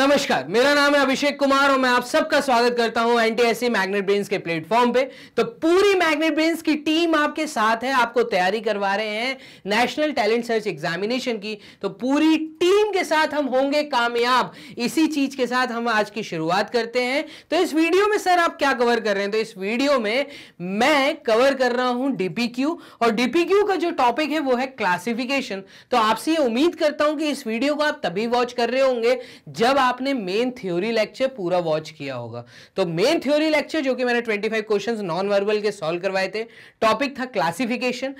नमस्कार मेरा नाम है अभिषेक कुमार और मैं आप सबका स्वागत करता हूं एनटीएससी मैग्नेट ब्रेन्स के प्लेटफॉर्म पे तो पूरी मैग्नेट ब्रेन्स की टीम आपके साथ है आपको तैयारी करवा रहे हैं नेशनल टैलेंट सर्च एग्जामिनेशन की तो पूरी टीम के साथ हम होंगे कामयाब इसी चीज के साथ हम आज की शुरुआत करते हैं तो इस वीडियो में सर आप क्या कवर कर रहे हैं तो इस वीडियो में मैं कवर कर रहा हूं डीपी और डीपी का जो टॉपिक है वो है क्लासिफिकेशन तो आपसे ये उम्मीद करता हूं कि इस वीडियो को आप तभी वॉच कर रहे होंगे जब आप आपने मेन थ्योरी लेक्चर पूरा वॉच किया होगा तो मेन थ्योरी लेक्चर जो कि मैंने 25 क्वेश्चंस नॉन वर्बल के सॉल्व करवाए थे टॉपिक था क्लासिफिकेशन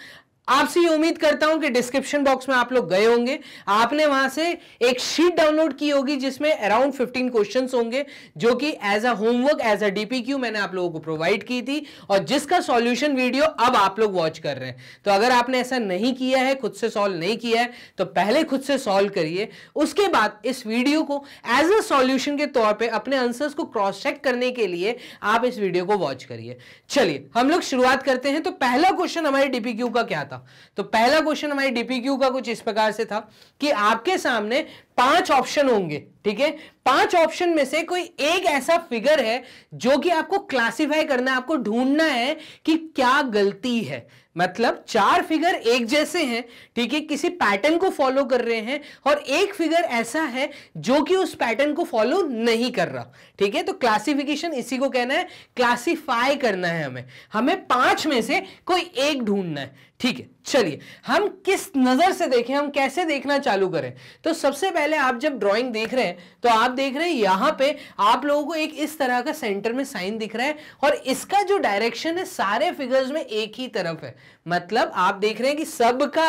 आपसे ये उम्मीद करता हूं कि डिस्क्रिप्शन बॉक्स में आप लोग गए होंगे आपने वहां से एक शीट डाउनलोड की होगी जिसमें अराउंड 15 क्वेश्चंस होंगे जो कि as a homework as a DPQ मैंने आप लोगों को प्रोवाइड की थी और जिसका सॉल्यूशन वीडियो अब आप लोग वॉच कर रहे हैं तो अगर आपने ऐसा नहीं किया है खुद से सॉल्व नहीं किया है तो पहले खुद से सॉल्व करिए उसके बाद इस वीडियो को एज अ सॉल्यूशन के तौर पर अपने आंसर्स को क्रॉस चेक करने के लिए आप इस वीडियो को वॉच करिए चलिए हम लोग शुरुआत करते हैं तो पहला क्वेश्चन हमारे डीपीक्यू का क्या था तो पहला क्वेश्चन हमारे डीपीक्यू का कुछ इस प्रकार से था कि आपके सामने पांच ऑप्शन होंगे ठीक है पांच ऑप्शन में से कोई एक ऐसा फिगर है जो कि आपको क्लासिफाई करना है आपको ढूंढना है कि क्या गलती है मतलब चार फिगर एक जैसे हैं ठीक है किसी पैटर्न को फॉलो कर रहे हैं और एक फिगर ऐसा है जो कि उस पैटर्न को फॉलो नहीं कर रहा ठीक है तो क्लासिफिकेशन इसी को कहना है क्लासिफाई करना है हमें हमें पांच में से कोई एक ढूंढना है ठीक है चलिए हम किस नज़र से देखें हम कैसे देखना चालू करें तो सबसे पहले आप जब ड्राइंग देख रहे हैं तो आप देख रहे हैं यहां पे आप लोगों को एक इस तरह का सेंटर में साइन दिख रहा है और इसका जो डायरेक्शन है सारे फिगर्स में एक ही तरफ है मतलब आप देख रहे हैं कि सबका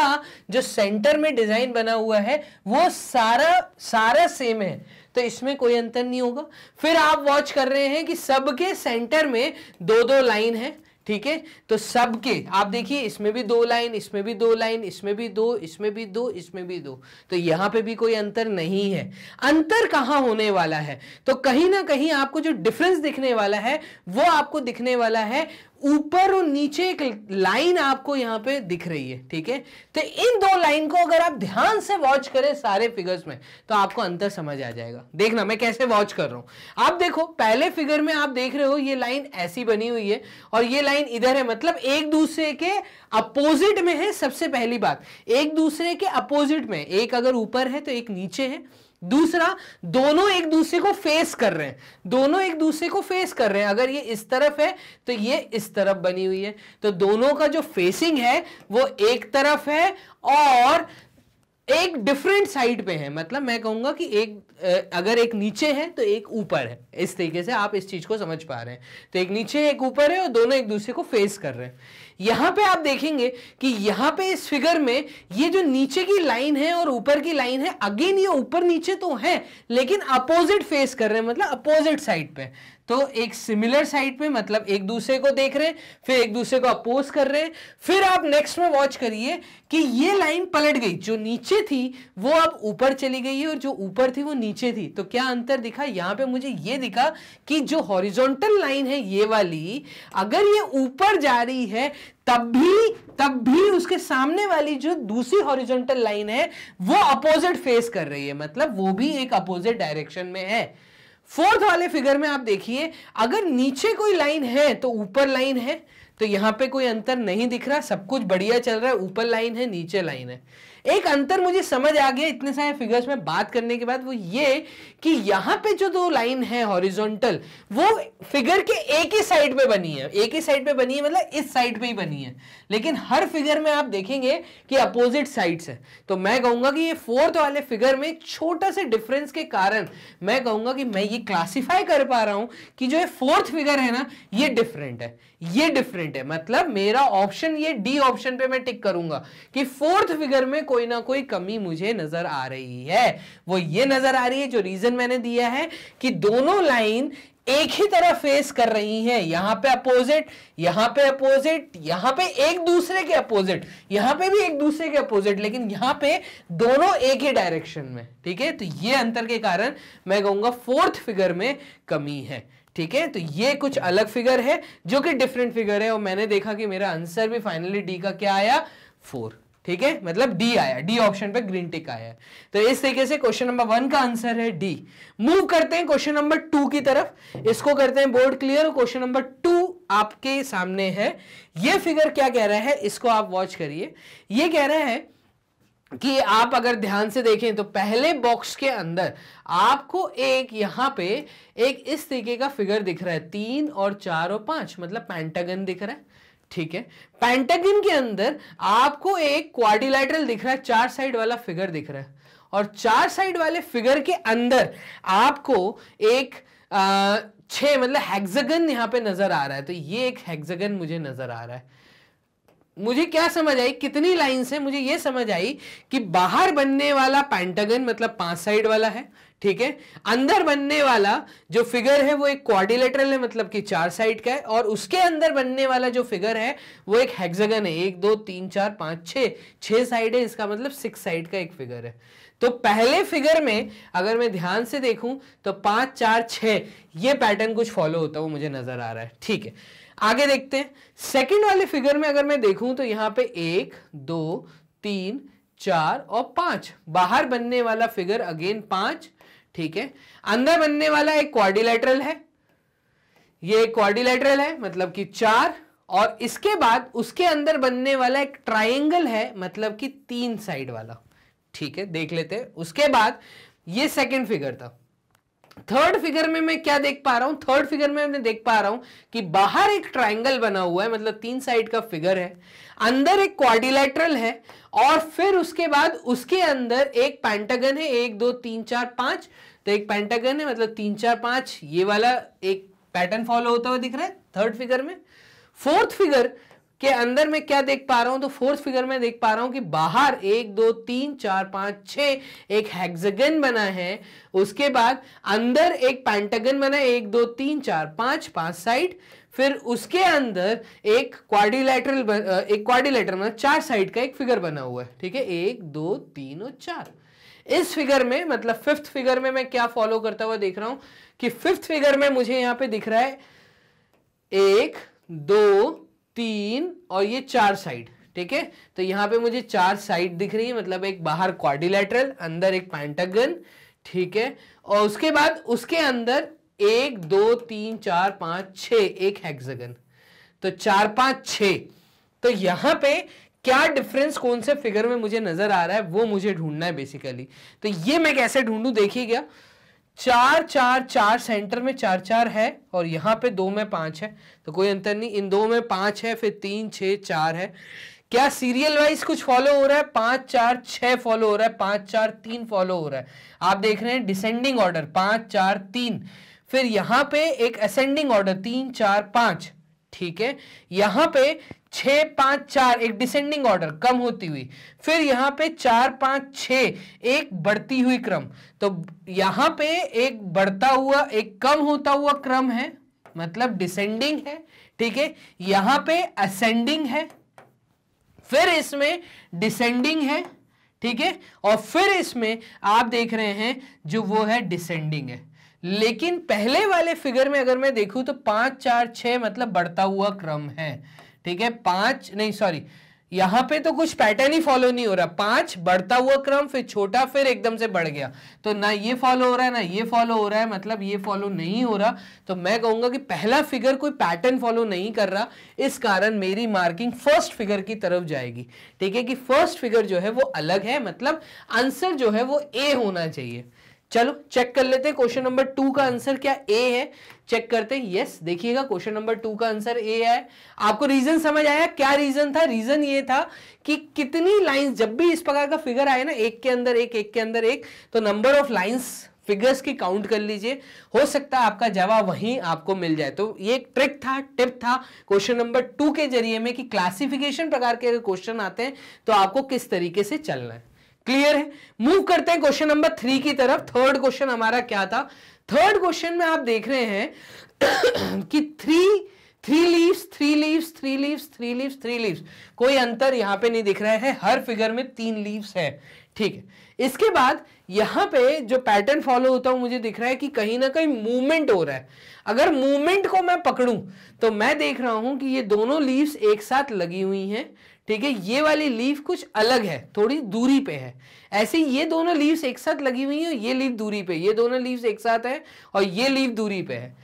जो सेंटर में डिज़ाइन बना हुआ है वो सारा सारा सेम है तो इसमें कोई अंतर नहीं होगा फिर आप वॉच कर रहे हैं कि सबके सेंटर में दो दो लाइन है ठीक है तो सबके आप देखिए इसमें भी दो लाइन इसमें भी दो लाइन इसमें भी दो इसमें भी दो इसमें भी दो तो यहां पे भी कोई अंतर नहीं है अंतर कहां होने वाला है तो कहीं ना कहीं आपको जो डिफरेंस दिखने वाला है वो आपको दिखने वाला है ऊपर और नीचे एक लाइन आपको यहां पे दिख रही है ठीक है तो इन दो लाइन को अगर आप ध्यान से वॉच करें सारे फिगर्स में तो आपको अंतर समझ आ जाएगा देखना मैं कैसे वॉच कर रहा हूं आप देखो पहले फिगर में आप देख रहे हो ये लाइन ऐसी बनी हुई है और ये लाइन इधर है मतलब एक दूसरे के अपोजिट में है सबसे पहली बात एक दूसरे के अपोजिट में एक अगर ऊपर है तो एक नीचे है दूसरा दोनों एक दूसरे को फेस कर रहे हैं दोनों एक दूसरे को फेस कर रहे हैं अगर ये इस तरफ है तो ये इस तरफ बनी हुई है तो दोनों का जो फेसिंग है वो एक तरफ है और एक डिफरेंट साइड पे है मतलब मैं कहूंगा कि एक अगर एक नीचे है तो एक ऊपर है इस तरीके से आप इस चीज को समझ पा रहे हैं तो एक नीचे एक ऊपर है और दोनों एक दूसरे को फेस कर रहे हैं यहां पे आप देखेंगे कि यहां पे इस फिगर में ये जो नीचे की लाइन है और ऊपर की लाइन है अगेन ये ऊपर नीचे तो है लेकिन अपोजिट फेस कर रहे हैं मतलब अपोजिट साइड पे तो एक सिमिलर साइड पे मतलब एक दूसरे को देख रहे हैं फिर एक दूसरे को अपोज कर रहे हैं फिर आप नेक्स्ट में वॉच करिए कि ये लाइन पलट गई जो नीचे थी वो अब ऊपर चली गई है और जो ऊपर थी वो नीचे थी तो क्या अंतर दिखा यहां पे मुझे ये दिखा कि जो हॉरिजॉन्टल लाइन है ये वाली अगर ये ऊपर जा रही है तब भी तब भी उसके सामने वाली जो दूसरी हॉरिजॉन्टल लाइन है वो अपोजिट फेस कर रही है मतलब वो भी एक अपोजिट डायरेक्शन में है फोर्थ वाले फिगर में आप देखिए अगर नीचे कोई लाइन है तो ऊपर लाइन है तो यहां पे कोई अंतर नहीं दिख रहा सब कुछ बढ़िया चल रहा है ऊपर लाइन है नीचे लाइन है एक अंतर मुझे समझ आ गया इतने सारे फिगर्स में बात करने के बाद वो ये कि यहाँ पे जो दो लाइन है हॉरिजॉन्टल वो फिगर के एक ही साइड पे बनी है एक ही साइड पे बनी है मतलब इस साइड पे ही बनी है लेकिन हर फिगर में आप देखेंगे कि अपोजिट साइड्स है तो मैं कहूंगा कि ये फोर्थ वाले फिगर में छोटा से डिफरेंस के कारण मैं कहूंगा कि मैं ये क्लासीफाई कर पा रहा हूं कि जो ये फोर्थ फिगर है ना ये डिफरेंट है ये डिफरेंट है मतलब मेरा ऑप्शन ये डी ऑप्शन पे मैं टिक करूंगा कि फोर्थ फिगर में कोई ना कोई कमी मुझे नजर आ रही है वो ये नजर आ रही है जो रीजन मैंने दिया है कि दोनों लाइन एक ही तरह फेस कर रही हैं यहां पे अपोजिट यहां पे अपोजिट यहां पे एक दूसरे के अपोजिट यहां पे भी एक दूसरे के अपोजिट लेकिन यहां पे दोनों एक ही डायरेक्शन में ठीक है तो ये अंतर के कारण मैं कहूंगा फोर्थ फिगर में कमी है ठीक है तो ये कुछ अलग फिगर है जो कि डिफरेंट फिगर है और मैंने देखा कि मेरा आंसर भी फाइनली डी का क्या आया फोर ठीक है मतलब डी आया डी ऑप्शन पे ग्रीन टिक आया है तो इस तरीके से क्वेश्चन नंबर वन का आंसर है डी मूव करते हैं क्वेश्चन नंबर टू की तरफ इसको करते हैं board clear question number two आपके सामने है ये फिगर क्या कह रहा है इसको आप वॉच करिए ये कह रहा है कि आप अगर ध्यान से देखें तो पहले बॉक्स के अंदर आपको एक यहां पे एक इस तरीके का फिगर दिख रहा है तीन और चार और पांच मतलब पैंटागन दिख रहा है ठीक है पेंटागन के अंदर आपको एक क्वारिलाइटरल दिख रहा है चार साइड वाला फिगर दिख रहा है और चार साइड वाले फिगर के अंदर आपको एक आ, मतलब हेक्सागन यहां पे नजर आ रहा है तो ये एक हेक्सागन मुझे नजर आ रहा है मुझे क्या समझ आई कितनी लाइन से मुझे यह समझ आई कि बाहर बनने वाला पैंटागन मतलब पांच साइड वाला है ठीक है अंदर बनने वाला जो फिगर है वो एक क्वारिलेटरल है मतलब कि चार साइड का है और उसके अंदर बनने वाला जो फिगर है वो एक हेक्सागन है एक दो तीन चार पांच छ छह साइड है इसका मतलब सिक्स साइड का एक फिगर है तो पहले फिगर में अगर मैं ध्यान से देखूं तो पांच चार छ ये पैटर्न कुछ फॉलो होता हुआ मुझे नज़र आ रहा है ठीक है आगे देखते हैं सेकंड वाले फिगर में अगर मैं देखूं तो यहां पे एक दो तीन चार और पांच बाहर बनने वाला फिगर अगेन पांच ठीक है अंदर बनने वाला एक क्वारिलेटरल है ये क्वारिलेटरल है मतलब कि चार और इसके बाद उसके अंदर बनने वाला एक ट्राइंगल है मतलब कि तीन साइड वाला ठीक है देख लेते हैं उसके बाद ये सेकंड फिगर था थर्ड फिगर में मैं क्या देख पा रहा हूं थर्ड फिगर में मैं देख पा रहा हूं कि बाहर एक ट्राइंगल बना हुआ है मतलब तीन साइड का फिगर है अंदर एक क्वारिलेटरल है और फिर उसके बाद उसके अंदर एक पेंटागन है एक दो तीन चार पांच तो एक पेंटागन है मतलब तीन चार पांच ये वाला एक पैटर्न फॉलो होता हुआ दिख रहा है थर्ड फिगर में फोर्थ फिगर के अंदर मैं क्या देख पा रहा हूं तो फोर्थ फिगर में देख पा रहा हूं कि बाहर एक दो तीन चार पांच छ एक हेक्सागन बना है उसके बाद अंदर एक पैंटागन बना है एक दो तीन चार पांच पांच साइड फिर उसके अंदर एक क्वाड्रिलेटरल एक क्वाड्रिलेटर मतलब चार साइड का एक फिगर बना हुआ है ठीक है एक दो तीन और चार इस फिगर में मतलब फिफ्थ फिगर में मैं क्या फॉलो करता हुआ देख रहा हूं कि फिफ्थ फिगर में मुझे यहां पे दिख रहा है एक दो तीन और ये चार साइड ठीक है तो यहां पे मुझे चार साइड दिख रही है मतलब एक बाहर क्वारिलेटरल अंदर एक पैंटागन ठीक है और उसके बाद उसके अंदर एक दो तीन चार पांच छ एक हेक्सागन तो चार पांच छ तो यहां पे क्या डिफरेंस कौन से फिगर में मुझे नजर आ रहा है वो मुझे ढूंढना है बेसिकली तो ये मैं कैसे ढूंढूं देखिए क्या चार चार चार सेंटर में चार चार है और यहां पे दो में पांच है तो कोई अंतर नहीं इन दो में पांच है फिर तीन छ चार है क्या सीरियल वाइज कुछ फॉलो हो रहा है पांच चार छह फॉलो हो रहा है पांच चार तीन फॉलो हो रहा है आप देख रहे हैं डिसेंडिंग ऑर्डर पांच चार तीन फिर यहां पे एक असेंडिंग ऑर्डर तीन चार पांच ठीक है यहां पे छ पांच चार एक डिसेंडिंग ऑर्डर कम होती हुई फिर यहां पे चार पांच छ एक बढ़ती हुई क्रम तो यहां पे एक बढ़ता हुआ एक कम होता हुआ क्रम है मतलब डिसेंडिंग है ठीक है यहां पे असेंडिंग है फिर इसमें डिसेंडिंग है ठीक है और फिर इसमें आप देख रहे हैं जो वो है डिसेंडिंग है लेकिन पहले वाले फिगर में अगर मैं देखूं तो पांच चार छ मतलब बढ़ता हुआ क्रम है ठीक है पांच नहीं सॉरी यहाँ पे तो कुछ पैटर्न ही फॉलो नहीं हो रहा पांच बढ़ता हुआ क्रम फिर छोटा फिर एकदम से बढ़ गया तो ना ये फॉलो हो रहा है ना ये फॉलो हो रहा है मतलब ये फॉलो नहीं हो रहा तो मैं कहूंगा कि पहला फिगर कोई पैटर्न फॉलो नहीं कर रहा इस कारण मेरी मार्किंग फर्स्ट फिगर की तरफ जाएगी ठीक है कि फर्स्ट फिगर जो है वो अलग है मतलब आंसर जो है वो ए होना चाहिए चलो चेक कर लेते हैं क्वेश्चन नंबर टू का आंसर क्या ए है चेक करते हैं यस देखिएगा क्वेश्चन नंबर टू का आंसर ए है आपको रीजन समझ आया क्या रीजन था रीजन ये था कि कितनी लाइंस जब भी इस प्रकार का फिगर आए ना एक के अंदर एक एक के अंदर एक तो नंबर ऑफ लाइंस फिगर्स की काउंट कर लीजिए हो सकता है आपका जवाब वहीं आपको मिल जाए तो ये एक ट्रिक था टिप था क्वेश्चन नंबर टू के जरिए में कि क्लासिफिकेशन प्रकार के अगर क्वेश्चन आते हैं तो आपको किस तरीके से चलना है क्लियर है मूव करते हैं क्वेश्चन नंबर थ्री की तरफ थर्ड क्वेश्चन हमारा क्या था थर्ड क्वेश्चन में आप देख रहे हैं कि three three leaves three leaves three leaves three leaves three leaves कोई अंतर यहां पे नहीं दिख रहा है हर फिगर में तीन लीव्स है ठीक है इसके बाद यहां पे जो पैटर्न फॉलो होता हुआ मुझे दिख रहा है कि कहीं ना कहीं मूवमेंट हो रहा है अगर मूवमेंट को मैं पकड़ू तो मैं देख रहा हूं कि ये दोनों लीव्स एक साथ लगी हुई हैं ठीक है ये वाली लीव कुछ अलग है थोड़ी दूरी पे है ऐसे ये दोनों लीव्स एक साथ लगी हुई है ये लीव दूरी पे ये दोनों लीव्स एक साथ है और ये लीव दूरी पे है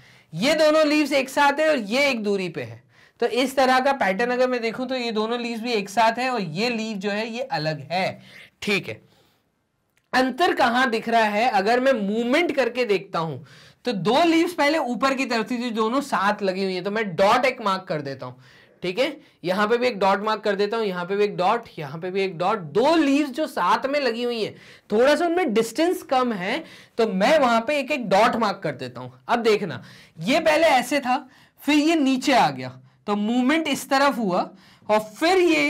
ये दोनों लीव्स एक साथ है और ये एक दूरी पे है तो इस तरह का पैटर्न अगर मैं देखूं तो ये दोनों लीव भी एक साथ है और ये लीव जो है ये अलग है ठीक है अंतर कहां दिख रहा है अगर मैं मूवमेंट करके देखता हूं तो दो लीव्स पहले ऊपर की तरफ थी जो दोनों साथ लगी हुई है तो मैं डॉट एक मार्क कर देता हूं ठीक है यहां पे भी एक डॉट मार्क कर देता हूं यहां पे भी एक डॉट यहां पे भी एक डॉट दो लीव्स जो साथ में लगी हुई है थोड़ा सा उनमें डिस्टेंस कम है तो मैं वहां पे एक एक डॉट मार्क कर देता हूं अब देखना ये पहले ऐसे था फिर ये नीचे आ गया तो मूवमेंट इस तरफ हुआ और फिर ये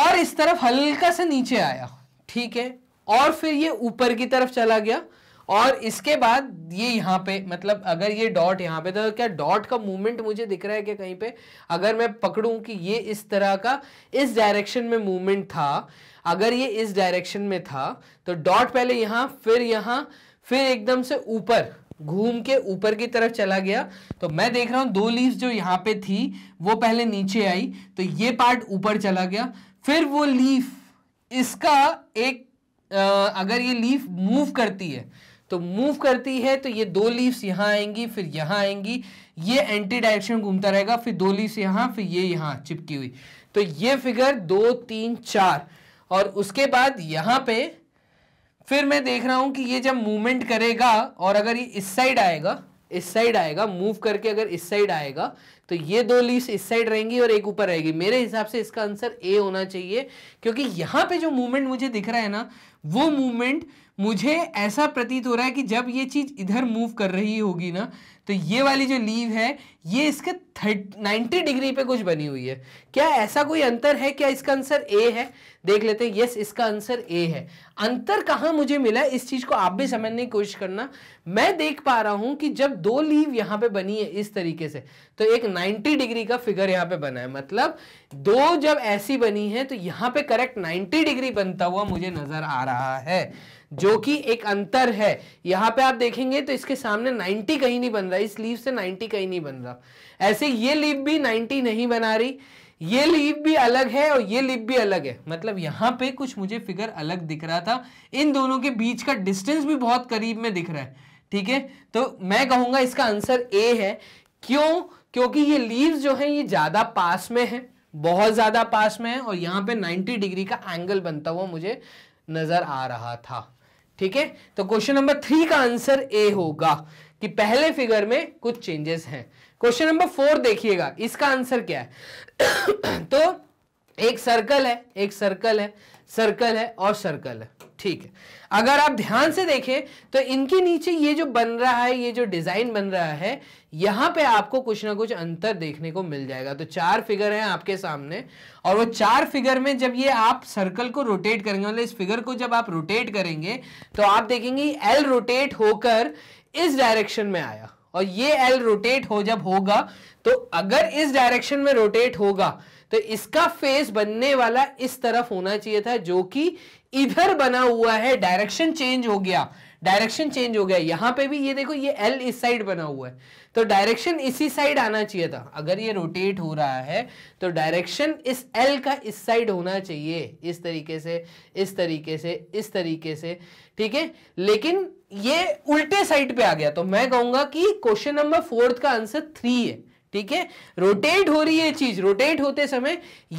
और इस तरफ हल्का से नीचे आया ठीक है और फिर ये ऊपर की तरफ चला गया और इसके बाद ये यहाँ पे मतलब अगर ये डॉट यहाँ पे तो क्या डॉट का मूवमेंट मुझे दिख रहा है कि कहीं पे अगर मैं पकड़ू कि ये इस तरह का इस डायरेक्शन में मूवमेंट था अगर ये इस डायरेक्शन में था तो डॉट पहले यहाँ फिर यहाँ फिर एकदम से ऊपर घूम के ऊपर की तरफ चला गया तो मैं देख रहा हूँ दो लीव्स जो यहाँ पे थी वो पहले नीचे आई तो ये पार्ट ऊपर चला गया फिर वो लीफ इसका एक आ, अगर ये लीफ मूव करती है तो मूव करती है तो ये दो लीव्स यहां आएंगी फिर यहां आएंगी ये एंटी डायरेक्शन घूमता रहेगा फिर दो लीव्स यहां फिर ये यहां चिपकी हुई तो ये फिगर दो तीन चार और उसके बाद यहां पे फिर मैं देख रहा हूं कि ये जब मूवमेंट करेगा और अगर ये इस साइड आएगा इस साइड आएगा मूव करके अगर इस साइड आएगा तो ये दो लीव्स इस साइड रहेंगी और एक ऊपर रहेगी मेरे हिसाब से इसका आंसर ए होना चाहिए क्योंकि यहां पे जो मूवमेंट मुझे दिख रहा है ना वो मूवमेंट मुझे ऐसा प्रतीत हो रहा है कि जब ये चीज़ इधर मूव कर रही होगी ना तो ये वाली जो लीव है ये इसके थर्ट नाइन्टी डिग्री पे कुछ बनी हुई है क्या ऐसा कोई अंतर है क्या इसका आंसर ए है देख लेते हैं यस इसका आंसर ए है अंतर कहाँ मुझे मिला इस चीज़ को आप भी समझने की कोशिश करना मैं देख पा रहा हूँ कि जब दो लीव यहाँ पे बनी है इस तरीके से तो एक 90 डिग्री का फिगर यहाँ पे बना है मतलब दो जब ऐसी बनी है तो यहाँ पे करेक्ट 90 डिग्री बनता हुआ मुझे नज़र आ रहा है जो कि एक अंतर है यहां पे आप देखेंगे तो इसके सामने 90 कहीं नहीं बन रहा इस लीव से 90 कहीं नहीं बन रहा ऐसे ये लीव भी 90 नहीं बना रही ये लीव भी अलग है और ये लीव भी अलग है मतलब यहाँ पे कुछ मुझे फिगर अलग दिख रहा था इन दोनों के बीच का डिस्टेंस भी बहुत करीब में दिख रहा है ठीक है तो मैं कहूंगा इसका आंसर ए है क्यों क्योंकि ये लीव जो है ये ज़्यादा पास में है बहुत ज़्यादा पास में है और यहाँ पे 90 डिग्री का एंगल बनता हुआ मुझे नज़र आ रहा था ठीक है तो क्वेश्चन नंबर थ्री का आंसर ए होगा कि पहले फिगर में कुछ चेंजेस हैं क्वेश्चन नंबर फोर देखिएगा इसका आंसर क्या है तो एक सर्कल है एक सर्कल है सर्कल है और सर्कल है ठीक है अगर आप ध्यान से देखें तो इनके नीचे ये जो बन रहा है ये जो डिजाइन बन रहा है यहां पे आपको कुछ ना कुछ अंतर देखने को मिल जाएगा तो चार फिगर हैं आपके सामने और वो चार फिगर में जब ये आप सर्कल को रोटेट करेंगे मतलब इस फिगर को जब आप रोटेट करेंगे तो आप देखेंगे एल रोटेट होकर इस डायरेक्शन में आया और ये एल रोटेट हो जब होगा तो अगर इस डायरेक्शन में रोटेट होगा तो इसका फेस बनने वाला इस तरफ होना चाहिए था जो कि इधर बना हुआ है डायरेक्शन चेंज हो गया डायरेक्शन चेंज हो गया यहां पे भी ये देखो ये एल इस साइड बना हुआ है तो डायरेक्शन इसी साइड आना चाहिए था अगर ये रोटेट हो रहा है तो डायरेक्शन इस एल का इस साइड होना चाहिए इस तरीके से इस तरीके से इस तरीके से ठीक है लेकिन ये उल्टे साइड पे आ गया तो मैं कहूंगा कि क्वेश्चन नंबर फोर्थ का आंसर थ्री है ठीक है रोटेट हो रही है चीज रोटेट होते समय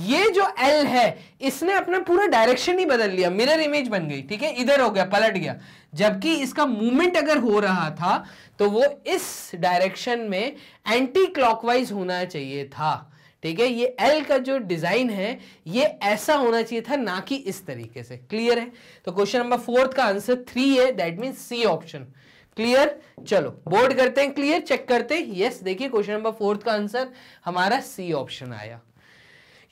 ये जो एल है इसने अपना पूरा डायरेक्शन ही बदल लिया मिरर इमेज बन गई ठीक है इधर हो गया पलट गया जबकि इसका मूवमेंट अगर हो रहा था तो वो इस डायरेक्शन में एंटी क्लॉकवाइज होना चाहिए था ठीक है ये एल का जो डिजाइन है ये ऐसा होना चाहिए था ना कि इस तरीके से क्लियर है तो क्वेश्चन नंबर फोर्थ का आंसर थ्री है that mean C option clear चलो बोर्ड करते हैं क्लियर चेक करते हैं यस देखिए क्वेश्चन नंबर फोर्थ का आंसर हमारा सी ऑप्शन आया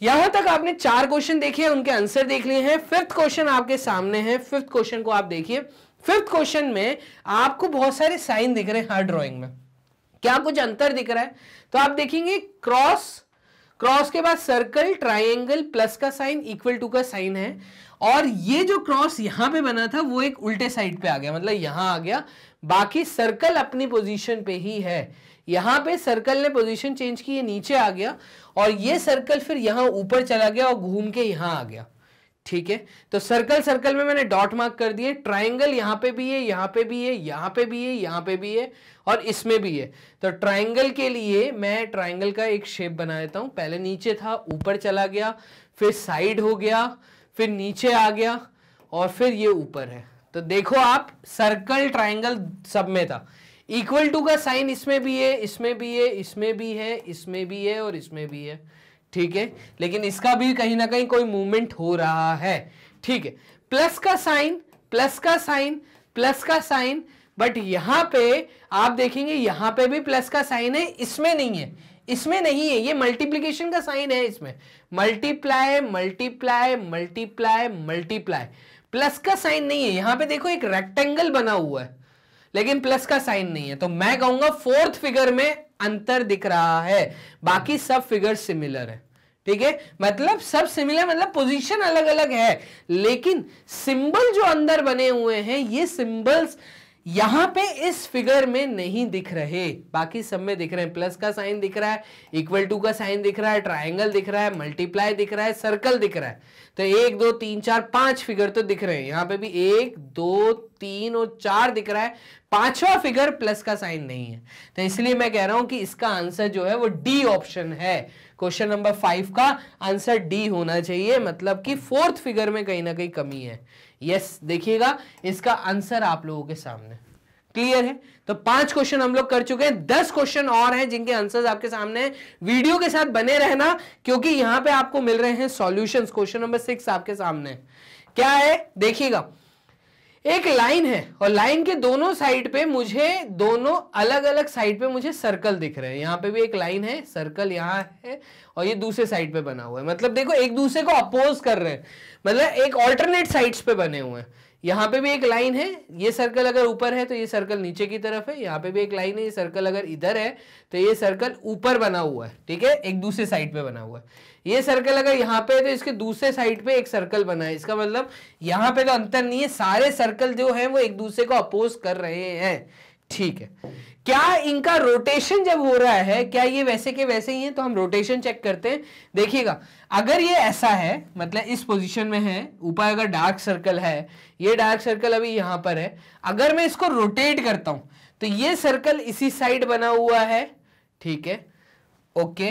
यहां तक आपने चार क्वेश्चन देखे हैं उनके आंसर देख लिए हैं फिफ्थ क्वेश्चन आपके सामने है फिफ्थ क्वेश्चन को आप देखिए फिफ्थ क्वेश्चन में आपको बहुत सारे साइन दिख रहे हैं हर ड्रॉइंग में क्या कुछ अंतर दिख रहा है तो आप देखेंगे क्रॉस क्रॉस के बाद सर्कल ट्राइंगल प्लस का साइन इक्वल टू का साइन है और ये जो क्रॉस यहां पे बना था वो एक उल्टे साइड पे आ गया मतलब यहां आ गया बाकी सर्कल अपनी पोजीशन पे ही है यहाँ पे सर्कल ने पोजीशन चेंज की ये नीचे आ गया और ये सर्कल फिर यहाँ ऊपर चला गया और घूम के यहाँ आ गया ठीक है तो सर्कल सर्कल में मैंने डॉट मार्क कर दिए ट्राइंगल यहाँ पे भी है यहाँ पे भी है यहाँ पे भी है यहाँ पे भी है और इसमें भी है तो ट्राइंगल के लिए मैं ट्राइंगल का एक शेप बना देता हूँ पहले नीचे था ऊपर चला गया फिर साइड हो गया फिर नीचे आ गया और फिर ये ऊपर है तो देखो आप सर्कल ट्राइंगल सब में था इक्वल टू का साइन इसमें भी है इसमें भी है इसमें भी है इसमें भी है और इसमें भी है ठीक है लेकिन इसका भी कहीं ना कहीं कोई मूवमेंट हो रहा है ठीक है प्लस का साइन प्लस का साइन प्लस का साइन बट यहां पे आप देखेंगे यहां पे भी प्लस का साइन है इसमें नहीं है इसमें नहीं है ये मल्टीप्लीकेशन का साइन है इसमें multiply multiply multiply multiply plus का साइन नहीं है यहां पे देखो एक रेक्टेंगल बना हुआ है लेकिन प्लस का साइन नहीं है तो मैं कहूंगा फोर्थ फिगर में अंतर दिख रहा है बाकी सब फिगर सिमिलर है ठीक है मतलब सब सिमिलर मतलब पोजीशन अलग अलग है लेकिन सिंबल जो अंदर बने हुए हैं ये सिंबल्स यहां पे इस फिगर में नहीं दिख रहे बाकी सब में दिख रहे हैं प्लस का साइन दिख रहा है इक्वल टू का साइन दिख रहा है ट्राइंगल दिख रहा है मल्टीप्लाई दिख रहा है सर्कल दिख रहा है तो एक दो तीन चार पांच फिगर तो दिख रहे हैं यहां पे भी एक दो तीन और चार दिख रहा है पांचवा फिगर प्लस का साइन नहीं है तो इसलिए मैं कह रहा हूं कि इसका आंसर जो है वो डी ऑप्शन है क्वेश्चन नंबर फाइव का आंसर डी होना चाहिए मतलब कि फोर्थ फिगर में कहीं ना कहीं कमी है यस देखिएगा इसका आंसर आप लोगों के सामने क्लियर है तो पांच क्वेश्चन हम लोग कर चुके हैं दस क्वेश्चन और हैं जिनके आंसर्स आपके सामने हैं वीडियो के साथ बने रहना क्योंकि यहां पे आपको मिल रहे हैं सॉल्यूशंस क्वेश्चन नंबर सिक्स आपके सामने क्या है देखिएगा एक लाइन है और लाइन के दोनों साइड पे मुझे दोनों अलग अलग साइड पे मुझे सर्कल दिख रहे हैं यहाँ पे भी एक लाइन है सर्कल यहाँ है और ये दूसरे साइड पे बना हुआ है मतलब देखो एक दूसरे को अपोज कर रहे हैं मतलब एक ऑल्टरनेट साइड्स पे बने हुए हैं यहाँ पे भी एक लाइन है ये सर्कल अगर ऊपर है तो ये सर्कल नीचे की तरफ है यहाँ पे भी एक लाइन है ये सर्कल अगर इधर है तो ये सर्कल ऊपर बना हुआ है ठीक है एक दूसरे साइड पे बना हुआ है ये सर्कल अगर यहाँ पे है तो इसके दूसरे साइड पे एक सर्कल बना है इसका मतलब यहाँ पे तो अंतर नहीं है सारे सर्कल जो है वो एक दूसरे को अपोज कर रहे हैं ठीक है क्या इनका रोटेशन जब हो रहा है क्या ये वैसे के वैसे ही है तो हम रोटेशन चेक करते हैं देखिएगा अगर ये ऐसा है मतलब इस पोजीशन में है ऊपर अगर डार्क सर्कल है ये डार्क सर्कल अभी यहां पर है अगर मैं इसको रोटेट करता हूं तो ये सर्कल इसी साइड बना हुआ है ठीक है ओके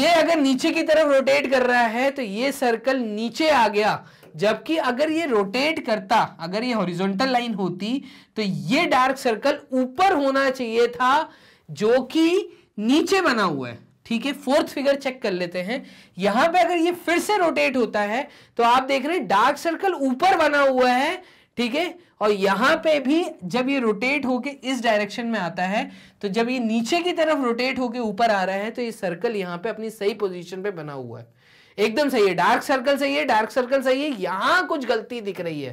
ये अगर नीचे की तरफ रोटेट कर रहा है तो ये सर्कल नीचे आ गया जबकि अगर ये रोटेट करता अगर ये हॉरिजॉन्टल लाइन होती तो ये डार्क सर्कल ऊपर होना चाहिए था जो कि नीचे बना हुआ है ठीक है फोर्थ फिगर चेक कर लेते हैं यहां पे अगर ये फिर से रोटेट होता है तो आप देख रहे हैं डार्क सर्कल ऊपर बना हुआ है ठीक है और यहां पे भी जब ये रोटेट होके इस डायरेक्शन में आता है तो जब ये नीचे की तरफ रोटेट होके ऊपर आ रहा है तो ये सर्कल यहां पे अपनी सही पोजीशन पे बना हुआ है एकदम सही है डार्क सर्कल सही है डार्क सर्कल सही है यहां कुछ गलती दिख रही है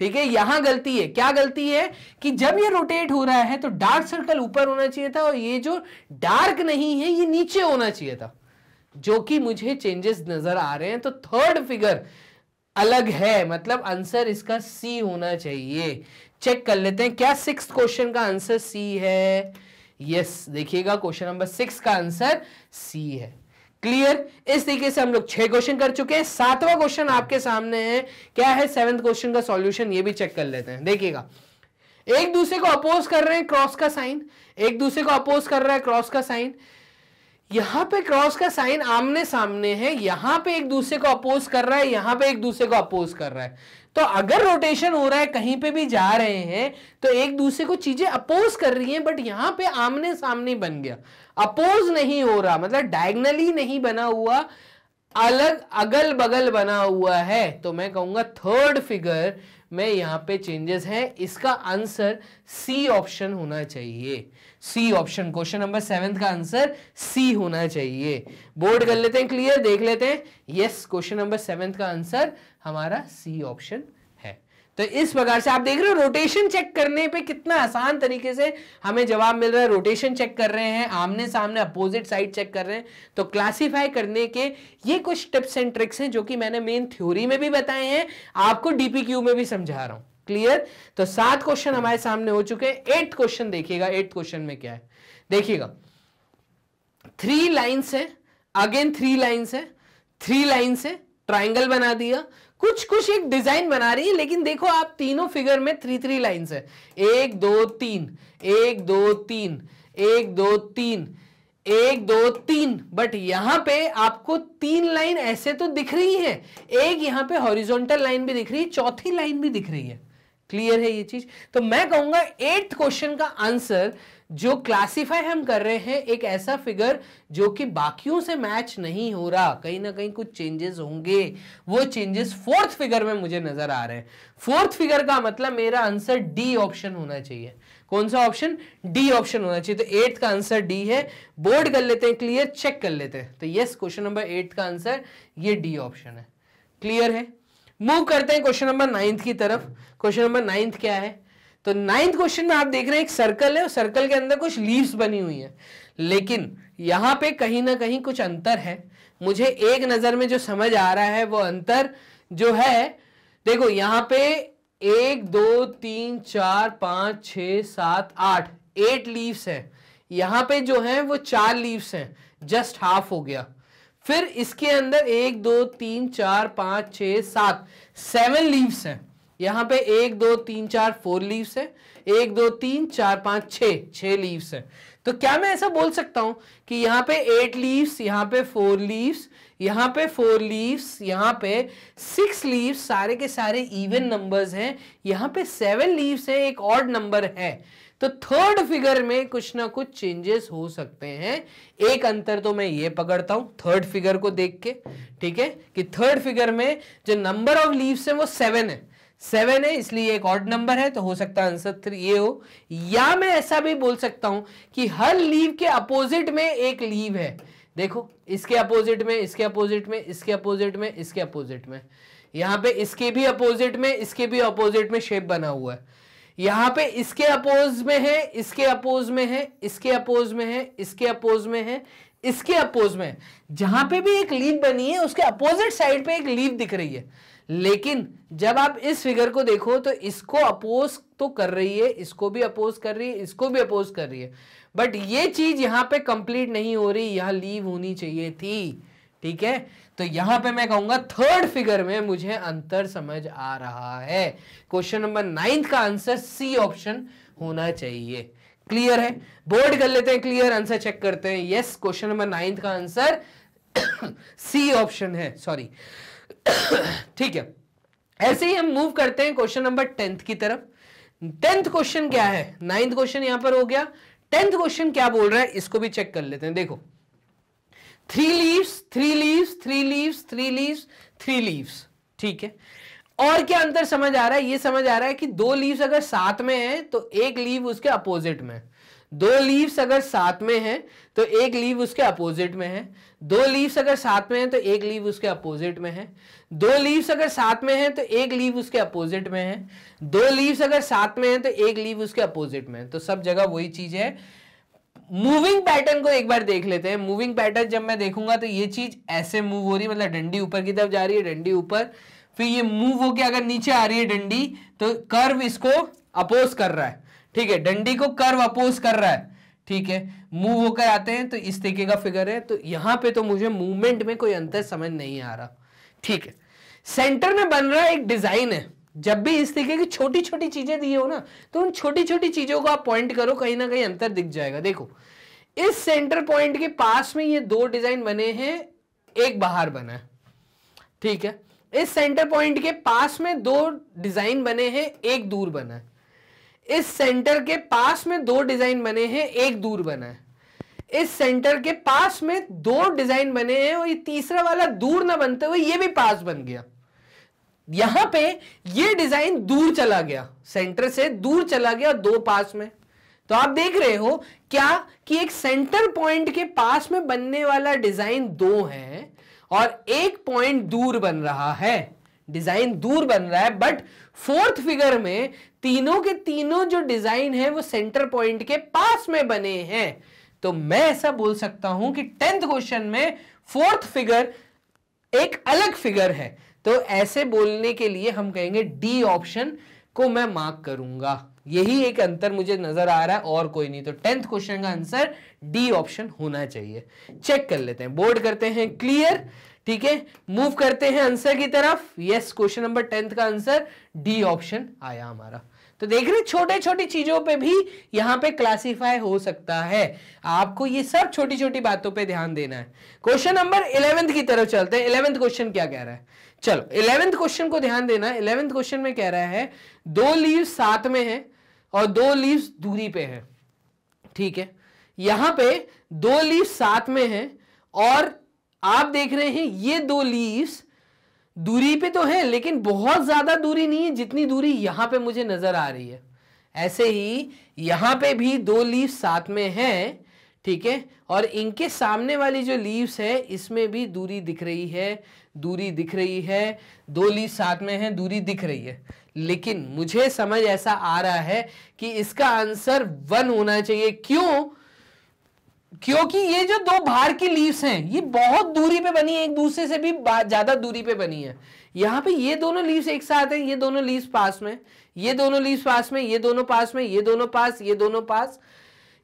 ठीक है यहां गलती है क्या गलती है कि जब ये रोटेट हो रहा है तो डार्क सर्कल ऊपर होना चाहिए था और ये जो डार्क नहीं है ये नीचे होना चाहिए था जो कि मुझे चेंजेस नजर आ रहे हैं तो थर्ड फिगर अलग है मतलब आंसर इसका सी होना चाहिए चेक कर लेते हैं क्या सिक्स क्वेश्चन का आंसर सी है यस देखिएगा क्वेश्चन नंबर सिक्स का आंसर सी है क्लियर इस तरीके से हम लोग छह क्वेश्चन कर चुके हैं सातवां क्वेश्चन आपके सामने है क्या है सेवंथ क्वेश्चन का सॉल्यूशन ये भी चेक कर लेते हैं देखिएगा एक दूसरे को अपोज कर रहे हैं क्रॉस का साइन एक दूसरे को अपोज कर रहा है क्रॉस का साइन यहां पे क्रॉस का साइन आमने सामने है यहां पे एक दूसरे को अपोज कर रहा है यहां पे एक दूसरे को अपोज कर रहा है तो अगर रोटेशन हो रहा है कहीं पे भी जा रहे हैं तो एक दूसरे को चीजें अपोज कर रही हैं बट यहां पे आमने सामने बन गया अपोज नहीं हो रहा मतलब डायगनली नहीं बना हुआ अलग अगल बगल बना हुआ है तो मैं कहूंगा थर्ड फिगर में यहां पे चेंजेस हैं इसका आंसर सी ऑप्शन होना चाहिए C option question number seventh का आंसर सी होना चाहिए बोर्ड कर लेते हैं क्लियर देख लेते हैं यस क्वेश्चन नंबर सेवेंथ का आंसर हमारा सी ऑप्शन है तो इस प्रकार से आप देख रहे हो रोटेशन चेक करने पे कितना आसान तरीके से हमें जवाब मिल रहा है रोटेशन चेक कर रहे हैं आमने सामने अपोजिट साइड चेक कर रहे हैं तो क्लासिफाई करने के ये कुछ टिप्स एंड ट्रिक्स हैं जो कि मैंने मेन थ्योरी में भी बताए हैं आपको डीपीक्यू में भी समझा रहा हूं क्लियर तो सात क्वेश्चन हमारे सामने हो चुके हैं एट क्वेश्चन देखिएगा एट क्वेश्चन में क्या है देखिएगा थ्री लाइन्स है अगेन थ्री लाइन्स है थ्री लाइन्स है ट्राइंगल बना दिया कुछ कुछ एक डिजाइन बना रही है लेकिन देखो आप तीनों फिगर में थ्री थ्री लाइंस है एक दो तीन एक दो तीन एक दो तीन एक दो तीन बट यहां पे आपको तीन लाइन ऐसे तो दिख रही है एक यहां पे हॉरिजॉन्टल लाइन भी दिख रही है चौथी लाइन भी दिख रही है क्लियर है ये चीज तो मैं कहूंगा एट्थ क्वेश्चन का आंसर जो क्लासिफाई हम कर रहे हैं एक ऐसा फिगर जो कि बाकियों से मैच नहीं हो रहा कहीं ना कहीं कुछ चेंजेस होंगे वो चेंजेस फोर्थ फिगर में मुझे नजर आ रहे हैं फोर्थ फिगर का मतलब मेरा आंसर डी ऑप्शन होना चाहिए कौन सा ऑप्शन डी ऑप्शन होना चाहिए तो एट्थ का आंसर डी है बोर्ड कर लेते हैं क्लियर चेक कर लेते हैं तो यस क्वेश्चन नंबर एट्थ का आंसर ये डी ऑप्शन है क्लियर है मूव करते हैं क्वेश्चन नंबर नाइन्थ की तरफ क्वेश्चन नंबर नाइन्थ क्या है तो नाइन्थ क्वेश्चन में आप देख रहे हैं एक सर्कल है और सर्कल के अंदर कुछ लीव्स बनी हुई है लेकिन यहाँ पे कहीं ना कहीं कुछ अंतर है मुझे एक नज़र में जो समझ आ रहा है वो अंतर जो है देखो यहाँ पे एक दो तीन चार पांच छ सात आठ एट लीव्स है यहाँ पे जो है वो चार लीव्स हैं जस्ट हाफ हो गया फिर इसके अंदर एक दो तीन चार पांच छ सात सेवन लीव्स हैं यहाँ पे एक दो तीन चार फोर लीव्स है एक दो तीन चार पांच छ छ लीव्स है तो क्या मैं ऐसा बोल सकता हूं कि यहाँ पे एट लीव्स यहाँ पे फोर लीव्स यहाँ पे फोर लीव्स यहाँ पे सिक्स लीव्स सारे के सारे इवन नंबर्स हैं यहाँ पे सेवन लीव्स है एक ऑड नंबर है तो थर्ड फिगर में कुछ ना कुछ चेंजेस हो सकते हैं एक अंतर तो मैं ये पकड़ता हूं थर्ड फिगर को देख के ठीक है कि थर्ड फिगर में जो नंबर ऑफ लीव्स है वो सेवन है सेवन है इसलिए एक ऑड नंबर है तो हो सकता है आंसर थ्री ये हो या मैं ऐसा भी बोल सकता हूं कि हर लीव के अपोजिट में एक लीव है देखो इसके अपोजिट में इसके अपोजिट में इसके अपोजिट में इसके अपोजिट में यहाँ पे इसके भी अपोजिट में इसके भी अपोजिट में शेप बना हुआ है यहाँ पे इसके अपोज में है इसके अपोज में है इसके अपोज में है इसके अपोज में है इसके अपोज में जहां पे भी एक लीव बनी है उसके अपोजिट साइड पे एक लीव दिख रही है लेकिन जब आप इस फिगर को देखो तो इसको अपोज तो कर रही है इसको भी अपोज कर रही है इसको भी अपोज कर रही है बट ये चीज यहां पे कंप्लीट नहीं हो रही यहां लीव होनी चाहिए थी ठीक है तो यहां पे मैं कहूंगा थर्ड फिगर में मुझे अंतर समझ आ रहा है क्वेश्चन नंबर नाइन्थ का आंसर सी ऑप्शन होना चाहिए क्लियर है बोर्ड कर लेते हैं क्लियर आंसर चेक करते हैं यस क्वेश्चन नंबर नाइन्थ का आंसर सी ऑप्शन है सॉरी ठीक है ऐसे ही हम मूव करते हैं क्वेश्चन नंबर टेंथ की तरफ टेंथ क्वेश्चन क्या है नाइन्थ क्वेश्चन यहां पर हो गया टेंथ क्वेश्चन क्या बोल रहा है इसको भी चेक कर लेते हैं देखो three leaves three leaves three leaves three leaves three leaves ठीक है और क्या अंतर समझ आ रहा है ये समझ आ रहा है कि दो लीव्स अगर साथ में है तो एक लीव उसके अपोजिट में दो लीव्स अगर साथ में हैं तो एक लीव उसके अपोजिट में है दो लीव्स अगर साथ में हैं तो एक लीव उसके अपोजिट में है दो लीव्स अगर साथ में हैं तो एक लीव उसके अपोजिट में है दो लीव्स अगर साथ में हैं तो एक लीव उसके अपोजिट में है तो सब जगह वही चीज है मूविंग पैटर्न को एक बार देख लेते हैं मूविंग पैटर्न जब मैं देखूंगा तो ये चीज ऐसे मूव हो रही है मतलब डंडी ऊपर की तरफ जा रही है डंडी ऊपर फिर ये मूव होके अगर नीचे आ रही है डंडी तो कर्व इसको अपोज कर रहा है ठीक है डंडी को कर्व अपोज कर रहा है ठीक है मूव होकर आते हैं तो इस तरीके का फिगर है तो यहां पे तो मुझे मूवमेंट में कोई अंतर समझ नहीं आ रहा ठीक है सेंटर में बन रहा एक डिजाइन है जब भी इस तरीके की छोटी छोटी चीजें दी हो ना तो उन छोटी छोटी चीजों को आप पॉइंट करो कहीं ना कहीं अंतर दिख जाएगा देखो इस सेंटर पॉइंट के पास में ये दो डिजाइन बने हैं एक बाहर बना है ठीक है इस सेंटर पॉइंट के पास में दो डिजाइन बने हैं एक दूर बना है इस सेंटर के पास में दो डिजाइन बने हैं एक दूर बना है इस सेंटर के पास में दो डिजाइन बने हैं और ये तीसरा वाला दूर ना बनते हुए ये भी पास बन गया यहां पे ये डिजाइन दूर चला गया सेंटर से दूर चला गया दो पास में तो आप देख रहे हो क्या कि एक सेंटर पॉइंट के पास में बनने वाला डिजाइन दो है और एक पॉइंट दूर बन रहा है डिजाइन दूर बन रहा है बट फोर्थ फिगर में तीनों के तीनों जो डिजाइन है वो सेंटर पॉइंट के पास में बने हैं तो मैं ऐसा बोल सकता हूं कि टेंथ क्वेश्चन में फोर्थ फिगर एक अलग फिगर है तो ऐसे बोलने के लिए हम कहेंगे डी ऑप्शन को मैं मार्क करूंगा यही एक अंतर मुझे नजर आ रहा है और कोई नहीं तो टेंथ क्वेश्चन का आंसर डी ऑप्शन होना चाहिए चेक कर लेते हैं बोर्ड करते हैं क्लियर ठीक है मूव करते हैं आंसर की तरफ यस क्वेश्चन नंबर टेंथ का आंसर डी ऑप्शन आया हमारा तो देख रहे छोटे छोटी चीजों पे भी यहां पे क्लासिफाई हो सकता है आपको ये सब छोटी छोटी बातों पे ध्यान देना है क्वेश्चन नंबर इलेवेंथ की तरफ चलते हैं इलेवेंथ क्वेश्चन क्या कह रहा है चलो इलेवेंथ क्वेश्चन को ध्यान देना इलेवेंथ क्वेश्चन में कह रहा है दो लीव साथ में है और दो लीव दूरी पे है ठीक है यहां पे दो लीव साथ में है और आप देख रहे हैं ये दो लीव्स दूरी पे तो है लेकिन बहुत ज्यादा दूरी नहीं है जितनी दूरी यहां पे मुझे नजर आ रही है ऐसे ही यहां पे भी दो लीव साथ में हैं ठीक है और इनके सामने वाली जो लीव्स है इसमें भी दूरी दिख रही है दूरी दिख रही है दो लीव साथ में है दूरी दिख रही है लेकिन मुझे समझ ऐसा आ रहा है कि इसका आंसर वन होना चाहिए क्यों क्योंकि ये जो दो बाहर की लीव्स हैं ये बहुत दूरी पे बनी है एक दूसरे से भी ज्यादा दूरी पे बनी है यहाँ पे ये दोनों लीव्स एक साथ हैं ये दोनों लीव्स पास में ये दोनों लीव्स पास में ये दोनों पास में ये दोनों पास ये दोनों पास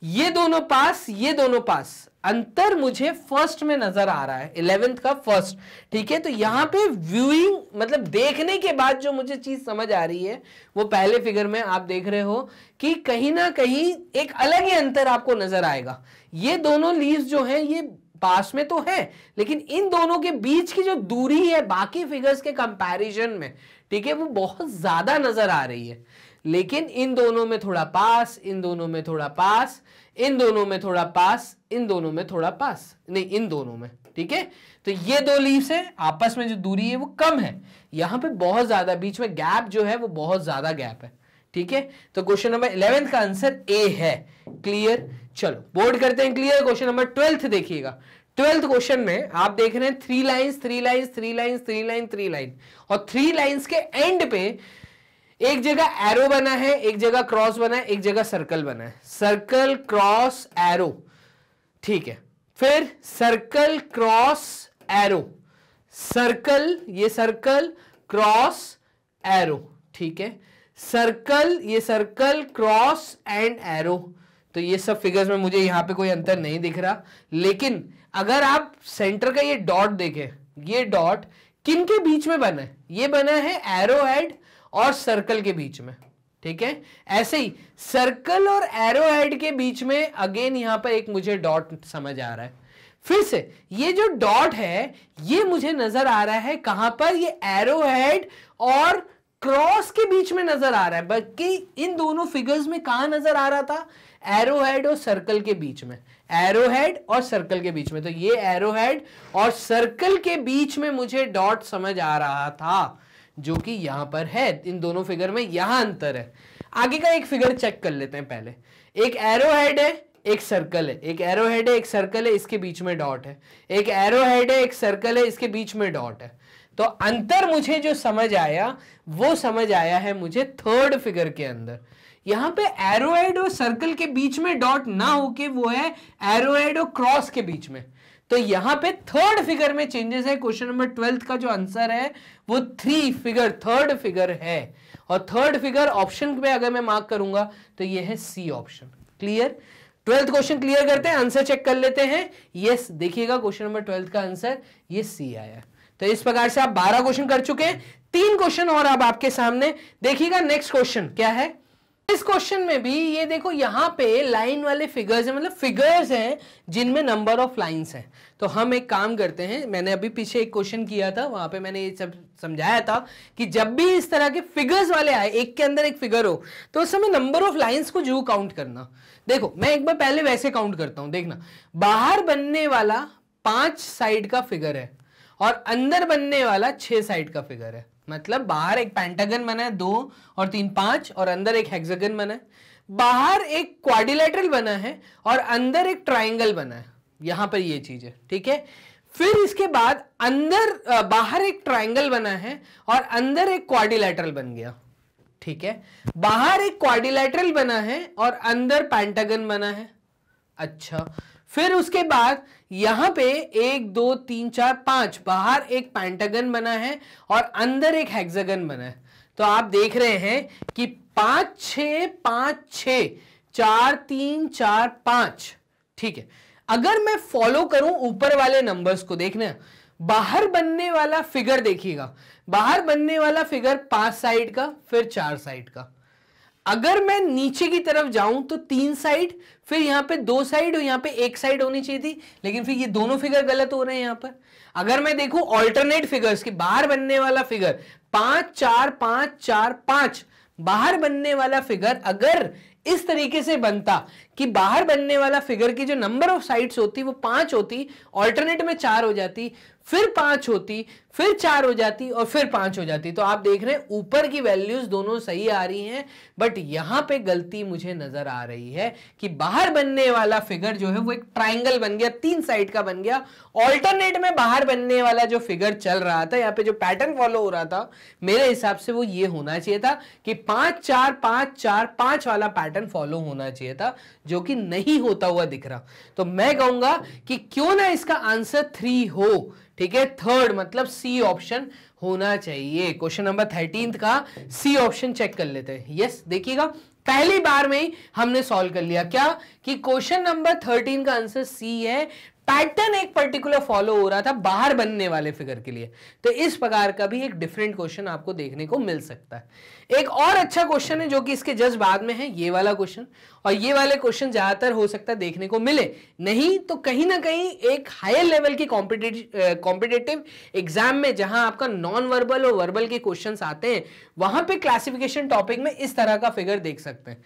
ये दोनों पास ये दोनों पास अंतर मुझे फर्स्ट में नजर आ रहा है इलेवेंथ का फर्स्ट ठीक है तो यहाँ पे व्यूइंग मतलब देखने के बाद जो मुझे चीज समझ आ रही है वो पहले फिगर में आप देख रहे हो कि कहीं ना कहीं एक अलग ही अंतर आपको नजर आएगा ये दोनों लीव जो है ये पास में तो है लेकिन इन दोनों के बीच की जो दूरी है बाकी फिगर्स के कंपैरिजन में ठीक है वो बहुत ज्यादा नजर आ रही है लेकिन इन दोनों में थोड़ा पास इन दोनों में थोड़ा पास इन दोनों में थोड़ा पास इन दोनों में थोड़ा पास नहीं इन दोनों में ठीक है तो ये दो लीव्स हैं आपस में जो दूरी है वो कम है यहां पे बहुत ज्यादा बीच में गैप जो है वो बहुत ज्यादा गैप है ठीक है तो क्वेश्चन नंबर इलेवेंथ का आंसर ए है क्लियर चलो बोर्ड करते हैं क्लियर क्वेश्चन नंबर ट्वेल्थ देखिएगा ट्वेल्थ क्वेश्चन में आप देख रहे हैं three line three line three line three line three line और थ्री लाइन्स के एंड पे एक जगह एरो बना है एक जगह क्रॉस बना है एक जगह सर्कल बना है सर्कल क्रॉस एरो ठीक है फिर सर्कल क्रॉस एरो सर्कल ये सर्कल क्रॉस एरो ठीक है सर्कल ये सर्कल क्रॉस एंड एरो तो ये सब फिगर्स में मुझे यहां पे कोई अंतर नहीं दिख रहा लेकिन अगर आप सेंटर का ये डॉट देखें ये डॉट किन के बीच में बना है ये बना है एरो हेड और सर्कल के बीच में ठीक है ऐसे ही सर्कल और एरो हेड के बीच में अगेन यहां पर एक मुझे डॉट समझ आ रहा है फिर से ये जो डॉट है ये मुझे नजर आ रहा है कहां पर ये एरो हेड और क्रॉस के बीच में नजर आ रहा है बल्कि इन दोनों फिगर्स में कहा नजर आ रहा था एरो हेड और सर्कल के बीच में एरो हेड और सर्कल के बीच में तो ये एरो हेड और सर्कल के बीच में मुझे डॉट समझ आ रहा था जो कि यहां पर है इन दोनों फिगर में यहां अंतर है आगे का एक फिगर चेक कर लेते हैं पहले एक एरो हेड है एक सर्कल है एक एरो हेड है एक सर्कल है इसके बीच में डॉट है एक एरो हेड है एक सर्कल है इसके बीच में डॉट है तो अंतर मुझे जो समझ आया वो समझ आया है मुझे थर्ड फिगर के अंदर यहाँ पे एरोड और सर्कल के बीच में डॉट ना होके वो है एरोड और क्रॉस के बीच में तो यहां पे थर्ड फिगर में चेंजेस है क्वेश्चन नंबर ट्वेल्थ का जो आंसर है वो थ्री फिगर थर्ड फिगर है और थर्ड फिगर ऑप्शन में अगर मैं मार्क करूंगा तो ये है C option clear twelfth question clear करते हैं आंसर चेक कर लेते हैं यस देखिएगा क्वेश्चन नंबर ट्वेल्थ का आंसर ये सी आया तो इस प्रकार से आप बारह क्वेश्चन कर चुके हैं तीन क्वेश्चन और अब आपके सामने देखिएगा नेक्स्ट क्वेश्चन क्या है इस क्वेश्चन में भी ये देखो यहाँ पे लाइन वाले फिगर्स हैं मतलब फिगर्स हैं जिनमें नंबर ऑफ लाइंस हैं तो हम एक काम करते हैं मैंने अभी पीछे एक क्वेश्चन किया था वहां पे मैंने ये सब समझाया था कि जब भी इस तरह के फिगर्स वाले आए एक के अंदर एक फिगर हो तो उस समय नंबर ऑफ लाइन्स को जू काउंट करना देखो मैं एक बार पहले वैसे काउंट करता हूँ देखना बाहर बनने वाला पांच साइड का फिगर है और अंदर बनने वाला छह साइड का फिगर है मतलब बाहर एक पैंटागन बना है दो और तीन पांच और अंदर एक हेक्सागन बना है बाहर एक क्वाड्रिलेटरल बना है और अंदर एक ट्राइंगल बना है यहां पर ये चीज है ठीक है फिर इसके बाद अंदर बाहर एक ट्राइंगल बना है और अंदर एक क्वाड्रिलेटरल बन गया ठीक है बाहर एक क्वाड्रिलेटरल बना है और अंदर पैंटागन बना है अच्छा फिर उसके बाद यहां पे एक दो तीन चार पांच बाहर एक पैंटागन बना है और अंदर एक हेक्सागन बना है तो आप देख रहे हैं कि पांच छ पांच छ चार तीन चार पांच ठीक है अगर मैं फॉलो करूं ऊपर वाले नंबर्स को देखना बाहर बनने वाला फिगर देखिएगा बाहर बनने वाला फिगर पांच साइड का फिर चार साइड का अगर मैं नीचे की तरफ जाऊं तो तीन साइड फिर यहां पे दो साइड और यहां पे एक साइड होनी चाहिए थी लेकिन फिर ये दोनों फिगर गलत हो रहे हैं यहां पर अगर मैं देखू ऑल्टरनेट फिगर्स की बाहर बनने वाला फिगर पांच चार पांच चार पांच बाहर बनने वाला फिगर अगर इस तरीके से बनता कि बाहर बनने वाला फिगर की जो नंबर ऑफ साइड्स होती वो पांच होती ऑल्टरनेट में चार हो जाती फिर पांच होती फिर चार हो जाती और फिर पांच हो जाती तो आप देख रहे हैं ऊपर की वैल्यूज दोनों सही आ रही हैं बट यहां पे गलती मुझे नजर आ रही है कि बाहर बनने वाला फिगर जो है वो एक ट्राइंगल बन गया तीन साइड का बन गया ऑल्टरनेट में बाहर बनने वाला जो फिगर चल रहा था यहाँ पे जो पैटर्न फॉलो हो रहा था मेरे हिसाब से वो ये होना चाहिए था कि पांच चार पांच चार पांच वाला पैटर्न फॉलो होना चाहिए था जो कि नहीं होता हुआ दिख रहा तो मैं कहूंगा कि क्यों ना इसका आंसर थ्री हो ठीक है थर्ड मतलब C सी ऑप्शन होना चाहिए क्वेश्चन नंबर थर्टीन का सी ऑप्शन चेक कर लेते हैं यस देखिएगा पहली बार में ही हमने सॉल्व कर लिया क्या कि क्वेश्चन नंबर थर्टीन का आंसर सी है पैटर्न एक पर्टिकुलर फॉलो हो रहा था बाहर बनने वाले फिगर के लिए तो इस प्रकार का भी एक डिफरेंट क्वेश्चन आपको देखने को मिल सकता है एक और अच्छा क्वेश्चन है जो कि इसके जस्ट बाद में है ये वाला क्वेश्चन और ये वाले क्वेश्चन ज़्यादातर हो सकता है देखने को मिले नहीं तो कहीं ना कहीं एक हायर लेवल की कॉम्पिटेटिव एग्जाम में जहां आपका नॉन वर्बल और वर्बल के क्वेश्चन आते हैं वहां पर क्लासिफिकेशन टॉपिक में इस तरह का फिगर देख सकते हैं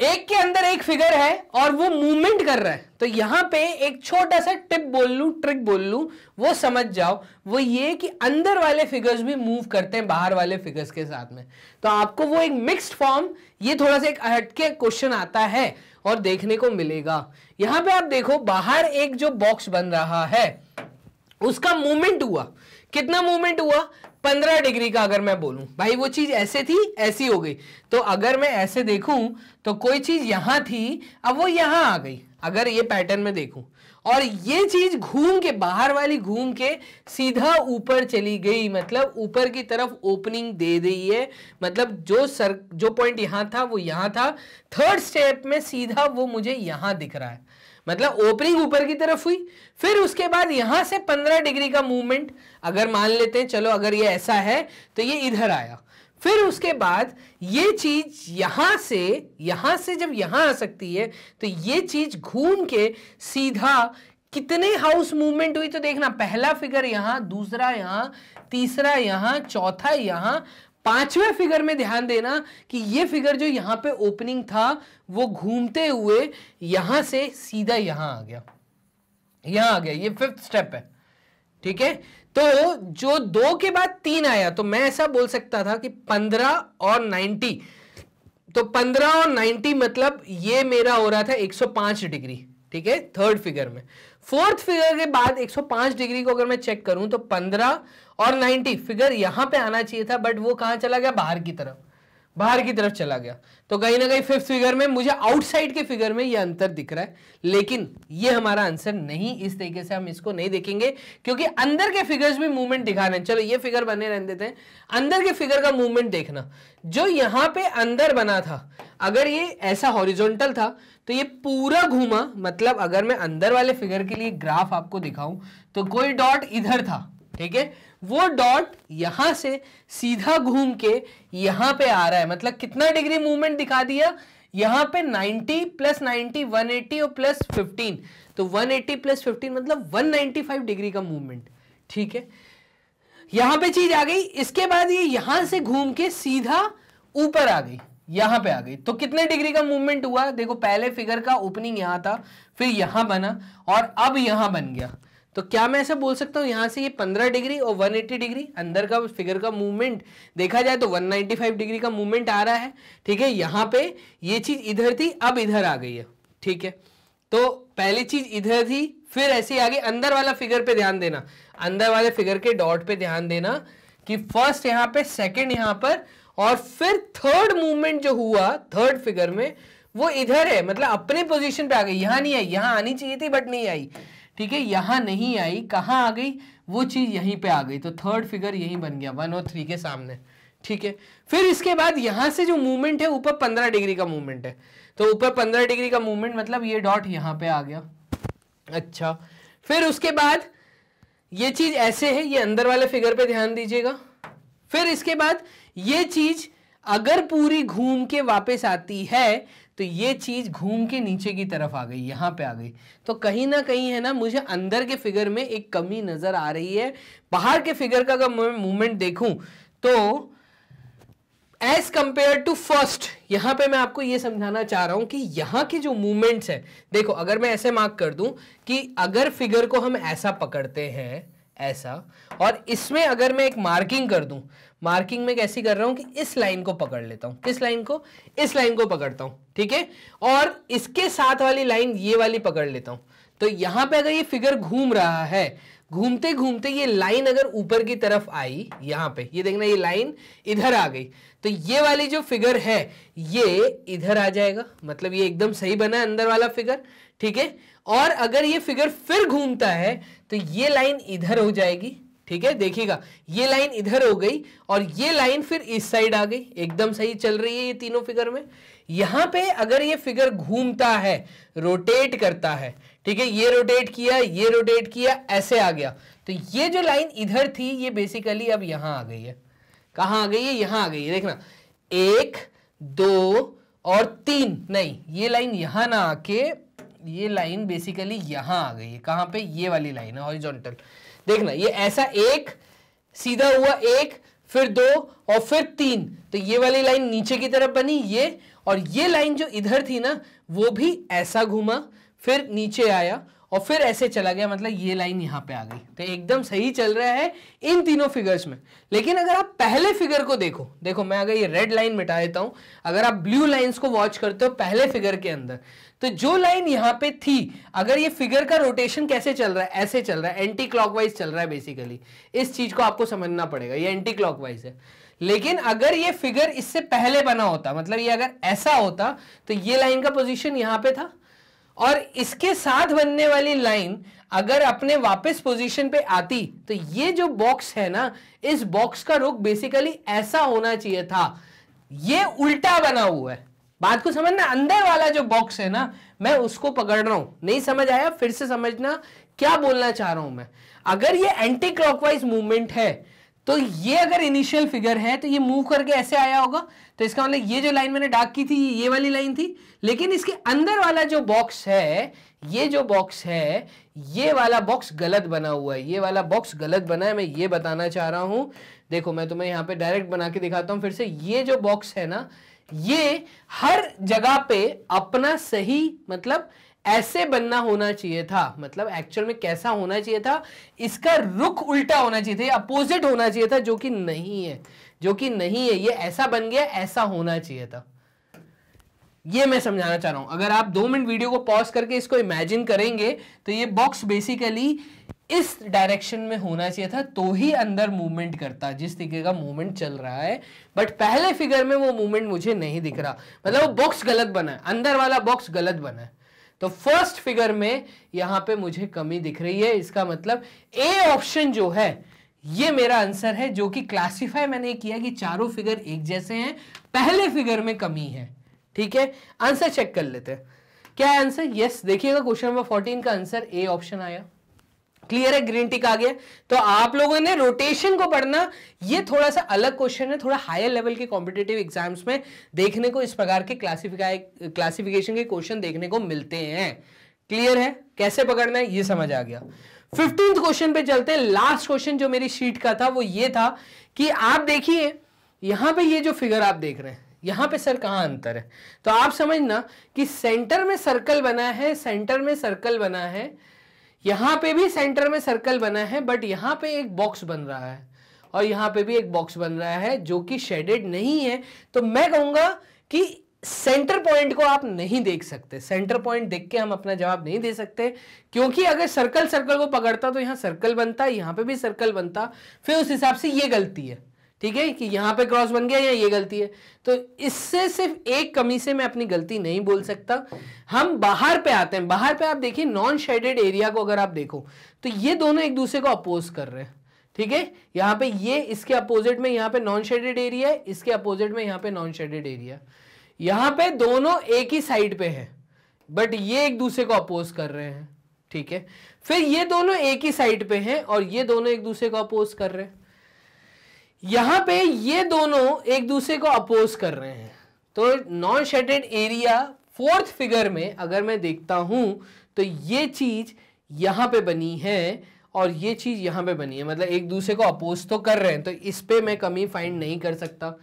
एक के अंदर एक फिगर है और वो मूवमेंट कर रहा है तो यहां पे एक छोटा सा टिप बोल लू ट्रिक बोल लू वो समझ जाओ वो ये कि अंदर वाले फिगर्स भी मूव करते हैं बाहर वाले फिगर्स के साथ में तो आपको वो एक मिक्स्ड फॉर्म ये थोड़ा सा एक हटके क्वेश्चन आता है और देखने को मिलेगा यहां पे आप देखो बाहर एक जो बॉक्स बन रहा है उसका मूवमेंट हुआ कितना मूवमेंट हुआ पंद्रह डिग्री का अगर मैं बोलूं भाई वो चीज़ ऐसे थी ऐसी हो गई तो अगर मैं ऐसे देखूं तो कोई चीज़ यहाँ थी अब वो यहाँ आ गई अगर ये पैटर्न में देखूं और ये चीज़ घूम के बाहर वाली घूम के सीधा ऊपर चली गई मतलब ऊपर की तरफ ओपनिंग दे रही है मतलब जो सर जो पॉइंट यहाँ था वो यहाँ था थर्ड स्टेप में सीधा वो मुझे यहाँ दिख रहा है मतलब ओपनिंग ऊपर की तरफ हुई फिर उसके बाद यहां से 15 डिग्री का मूवमेंट अगर मान लेते हैं चलो अगर ये ऐसा है तो ये इधर आया फिर उसके बाद ये चीज यहां से यहां से जब यहां आ सकती है तो ये चीज घूम के सीधा कितने हाउस मूवमेंट हुई तो देखना पहला फिगर यहां दूसरा यहां तीसरा यहां चौथा यहां पांचवें फिगर में ध्यान देना कि ये फिगर जो यहां पे ओपनिंग था वो घूमते हुए यहां से सीधा यहां आ गया यहां आ गया ये फिफ्थ स्टेप है ठीक है तो जो दो के बाद तीन आया तो मैं ऐसा बोल सकता था कि पंद्रह और नाइन्टी तो पंद्रह और नाइन्टी मतलब ये मेरा हो रहा था एक डिग्री ठीक है थर्ड फिगर में फोर्थ फिगर के बाद 105 डिग्री को अगर मैं चेक करूं तो 15 और 90 फिगर यहां पे आना चाहिए था बट वो कहां चला गया बाहर की तरफ बाहर की तरफ चला गया तो कहीं ना कहीं फिफ्थ फिगर में मुझे आउटसाइड के फिगर में ये अंतर दिख रहा है लेकिन ये हमारा आंसर नहीं इस तरीके से हम इसको नहीं देखेंगे क्योंकि अंदर के फिगर्स भी मूवमेंट दिखा रहे हैं चलो ये फिगर बने रहने देते हैं अंदर के फिगर का मूवमेंट देखना जो यहां पे अंदर बना था अगर ये ऐसा हॉरिजोंटल था तो ये पूरा घूमा मतलब अगर मैं अंदर वाले फिगर के लिए ग्राफ आपको दिखाऊं तो कोई डॉट इधर था ठीक है वो डॉट यहां से सीधा घूम के यहां पे आ रहा है मतलब कितना डिग्री मूवमेंट दिखा दिया यहां पे 90 प्लस 90 180 और प्लस 15 तो 180 प्लस फिफ्टीन मतलब 195 डिग्री का मूवमेंट ठीक है यहां पे चीज आ गई इसके बाद ये यहां से घूम के सीधा ऊपर आ गई यहां पे आ गई तो कितने डिग्री का मूवमेंट हुआ देखो पहले फिगर का ओपनिंग यहां था फिर यहां बना और अब यहां बन गया तो क्या मैं ऐसा बोल सकता हूँ यहाँ से ये 15 डिग्री और 180 डिग्री अंदर का फिगर का मूवमेंट देखा जाए तो 195 डिग्री का मूवमेंट आ रहा है ठीक है यहाँ पे ये चीज़ इधर थी अब इधर आ गई है ठीक है तो पहली चीज़ इधर थी फिर ऐसे आगे अंदर वाला फिगर पे ध्यान देना अंदर वाले फिगर के डॉट पे ध्यान देना कि फर्स्ट यहाँ पे सेकेंड यहाँ पर और फिर थर्ड मूवमेंट जो हुआ थर्ड फिगर में वो इधर है मतलब अपने पोजिशन पे आ गई यहाँ नहीं आई यहाँ आनी चाहिए थी बट नहीं आई ठीक है यहां नहीं आई कहां आ गई वो चीज़ यहीं पे आ गई तो थर्ड फिगर यहीं बन गया वन और थ्री के सामने ठीक है फिर इसके बाद यहां से जो मूवमेंट है ऊपर पंद्रह डिग्री का मूवमेंट है तो ऊपर पंद्रह डिग्री का मूवमेंट मतलब ये डॉट यहां पर आ गया अच्छा फिर उसके बाद ये चीज़ ऐसे है ये अंदर वाले फिगर पे ध्यान दीजिएगा फिर इसके बाद ये चीज़ अगर पूरी घूम के वापस आती है तो ये चीज़ घूम के नीचे की तरफ आ गई यहाँ पे आ गई तो कहीं ना कहीं है ना मुझे अंदर के फिगर में एक कमी नज़र आ रही है बाहर के फिगर का अगर मैं मूवमेंट देखूं तो एज कंपेयर टू फर्स्ट यहां पे मैं आपको ये समझाना चाह रहा हूं कि यहां की जो मूवमेंट्स है देखो अगर मैं ऐसे मार्क कर दू कि अगर फिगर को हम ऐसा पकड़ते हैं ऐसा और इसमें अगर मैं एक मार्किंग कर दूं मार्किंग में कैसी कर रहा हूँ कि इस लाइन को पकड़ लेता हूँ किस लाइन को इस लाइन को पकड़ता हूँ ठीक है और इसके साथ वाली लाइन ये वाली पकड़ लेता हूँ तो यहाँ पे अगर ये फिगर घूम रहा है घूमते घूमते ये लाइन अगर ऊपर की तरफ आई यहाँ पे ये देखना ये लाइन इधर आ गई तो ये वाली जो फिगर है ये इधर आ जाएगा मतलब ये एकदम सही बना है अंदर वाला फिगर ठीक है और अगर ये फिगर फिर घूमता है तो ये लाइन इधर हो जाएगी ठीक है देखिएगा ये लाइन इधर हो गई और ये लाइन फिर इस साइड आ गई एकदम सही चल रही है ये तीनों फिगर में यहां पे अगर ये फिगर घूमता है रोटेट करता है ठीक है ये रोटेट किया ये रोटेट किया ऐसे आ गया तो ये जो लाइन इधर थी ये बेसिकली अब यहां आ गई है कहां आ गई है यहां आ गई है देखना एक दो और तीन नहीं ये लाइन यहां ना आके ये लाइन बेसिकली यहां आ गई है कहां पे ये वाली लाइन है हॉरिजॉन्टल देखना ये ऐसा एक सीधा हुआ एक फिर दो और फिर तीन तो ये वाली लाइन नीचे की तरफ बनी ये और ये लाइन जो इधर थी ना वो भी ऐसा घूमा फिर नीचे आया और फिर ऐसे चला गया मतलब ये लाइन यहां पे आ गई तो एकदम सही चल रहा है इन तीनों फिगर्स में लेकिन अगर आप पहले फिगर को देखो देखो मैं अगर ये रेड लाइन मिटा देता हूं अगर आप ब्लू लाइन को वॉच करते हो पहले फिगर के अंदर तो जो लाइन यहां पे थी अगर ये फिगर का रोटेशन कैसे चल रहा है ऐसे चल रहा है एंटी क्लॉकवाइज चल रहा है बेसिकली इस चीज को आपको समझना पड़ेगा ये एंटी क्लॉकवाइज है लेकिन अगर ये फिगर इससे पहले बना होता मतलब ये अगर ऐसा होता तो ये लाइन का पोजिशन यहां पर था और इसके साथ बनने वाली लाइन अगर अपने वापस पोजीशन पे आती तो ये जो बॉक्स है ना इस बॉक्स का रुख बेसिकली ऐसा होना चाहिए था ये उल्टा बना हुआ है बात को समझना अंदर वाला जो बॉक्स है ना मैं उसको पकड़ रहा हूं नहीं समझ आया फिर से समझना क्या बोलना चाह रहा हूं मैं अगर ये एंटी क्लॉकवाइज मूवमेंट है तो ये अगर इनिशियल फिगर है तो ये मूव करके ऐसे आया होगा तो इसका मतलब ये जो लाइन मैंने डाक की थी ये वाली लाइन थी लेकिन इसके अंदर वाला जो बॉक्स है ये जो बॉक्स है ये वाला बॉक्स गलत बना हुआ है ये वाला बॉक्स गलत बना है मैं ये बताना चाह रहा हूं देखो मैं तुम्हें यहाँ पे डायरेक्ट बना के दिखाता हूँ फिर से ये जो बॉक्स है ना ये हर जगह पे अपना सही मतलब ऐसे बनना होना चाहिए था मतलब एक्चुअल में कैसा होना चाहिए था इसका रुख उल्टा होना चाहिए था अपोजिट होना चाहिए था जो कि नहीं है जो कि नहीं है ये ऐसा बन गया ऐसा होना चाहिए था ये मैं समझाना चाह रहा हूं अगर आप दो मिनट वीडियो को पॉज करके इसको इमेजिन करेंगे तो ये बॉक्स बेसिकली इस डायरेक्शन में होना चाहिए था तो ही अंदर मूवमेंट करता जिस तरीके का मूवमेंट चल रहा है बट पहले फिगर में वो मूवमेंट मुझे नहीं दिख रहा मतलब वो बॉक्स गलत बना है अंदर वाला बॉक्स गलत बना है तो फर्स्ट फिगर में यहां पे मुझे कमी दिख रही है इसका मतलब ए ऑप्शन जो है ये मेरा आंसर है जो कि क्लासीफाई मैंने किया कि चारों फिगर एक जैसे हैं पहले फिगर में कमी है ठीक है आंसर चेक कर लेते हैं क्या आंसर यस देखिएगा क्वेश्चन नंबर फोर्टीन का आंसर ए ऑप्शन आया क्लियर है ग्रीन टिक आ गया तो आप लोगों ने रोटेशन को पढ़ना ये थोड़ा सा अलग क्वेश्चन है थोड़ा हायर लेवल के कॉम्पिटेटिव एग्जाम्स में देखने को इस प्रकार के क्लासिफिकाई क्लासिफिकेशन के क्वेश्चन देखने को मिलते हैं क्लियर है कैसे पकड़ना है ये समझ आ गया फिफ्टींथ क्वेश्चन पे चलते हैं लास्ट क्वेश्चन जो मेरी शीट का था वो ये था कि आप देखिए यहां पे ये जो फिगर आप देख रहे हैं यहां पे सर कहां अंतर है तो आप समझना कि सेंटर में सर्कल बना है सेंटर में सर्कल बना है यहाँ पे भी सेंटर में सर्कल बना है बट यहाँ पे एक बॉक्स बन रहा है और यहाँ पे भी एक बॉक्स बन रहा है जो कि शेडेड नहीं है तो मैं कहूंगा कि सेंटर पॉइंट को आप नहीं देख सकते सेंटर पॉइंट देख के हम अपना जवाब नहीं दे सकते क्योंकि अगर सर्कल सर्कल को पकड़ता तो यहां सर्कल बनता यहाँ पे भी सर्कल बनता फिर उस हिसाब से ये गलती है ठीक है कि यहां पे क्रॉस बन गया या ये गलती है तो इससे सिर्फ एक कमी से मैं अपनी गलती नहीं बोल सकता हम बाहर पे आते हैं बाहर पे आप देखिए नॉन शेडेड एरिया को अगर आप देखो तो ये दोनों एक दूसरे को अपोज कर रहे हैं ठीक है यहां पे ये इसके अपोजिट में यहां पे नॉन शेडेड एरिया है इसके अपोजिट में यहां पे नॉन शेडेड एरिया यहां पे दोनों एक ही साइड पे है बट ये एक दूसरे को अपोज कर रहे हैं ठीक है फिर ये दोनों एक ही साइड पे हैं और ये दोनों एक दूसरे को अपोज कर रहे हैं यहां पे ये दोनों एक दूसरे को अपोज कर रहे हैं तो non shaded area fourth figure में अगर मैं देखता हूं तो ये चीज यहां पे बनी है और ये चीज़ यहाँ पे बनी है मतलब एक दूसरे को अपोज तो कर रहे हैं तो इस पे मैं कमी फाइंड नहीं कर सकता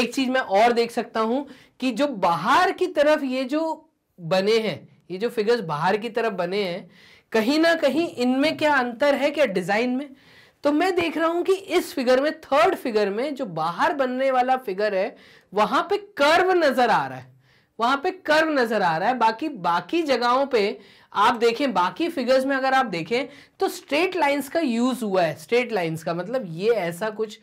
एक चीज़ मैं और देख सकता हूँ कि जो बाहर की तरफ ये जो बने हैं ये जो फिगर्स बाहर की तरफ बने हैं कहीं ना कहीं इनमें क्या अंतर है क्या डिज़ाइन में तो मैं देख रहा हूं कि इस फिगर में थर्ड फिगर में जो बाहर बनने वाला फिगर है वहां पे कर्व नजर आ रहा है वहां पे कर्व नजर आ रहा है बाकी बाकी जगहों पे आप देखें बाकी फिगर्स में अगर आप देखें तो स्ट्रेट लाइंस का यूज हुआ है स्ट्रेट लाइंस का मतलब ये ऐसा कुछ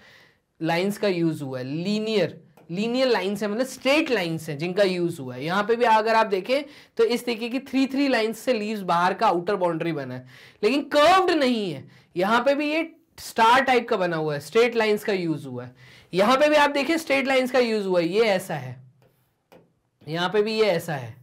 लाइंस का यूज हुआ है लीनियर लीनियर लाइंस है मतलब स्ट्रेट लाइंस है जिनका यूज हुआ है यहाँ पे भी अगर आप देखें तो इस तरीके की थ्री थ्री लाइंस से लीव्स बाहर का आउटर बाउंड्री बना है लेकिन कर्व्ड नहीं है यहाँ पे भी ये स्टार टाइप का बना हुआ है स्ट्रेट लाइंस का यूज हुआ है यहां पे भी आप देखिए स्ट्रेट लाइंस का यूज हुआ है ये ऐसा है यहां पे भी ये ऐसा है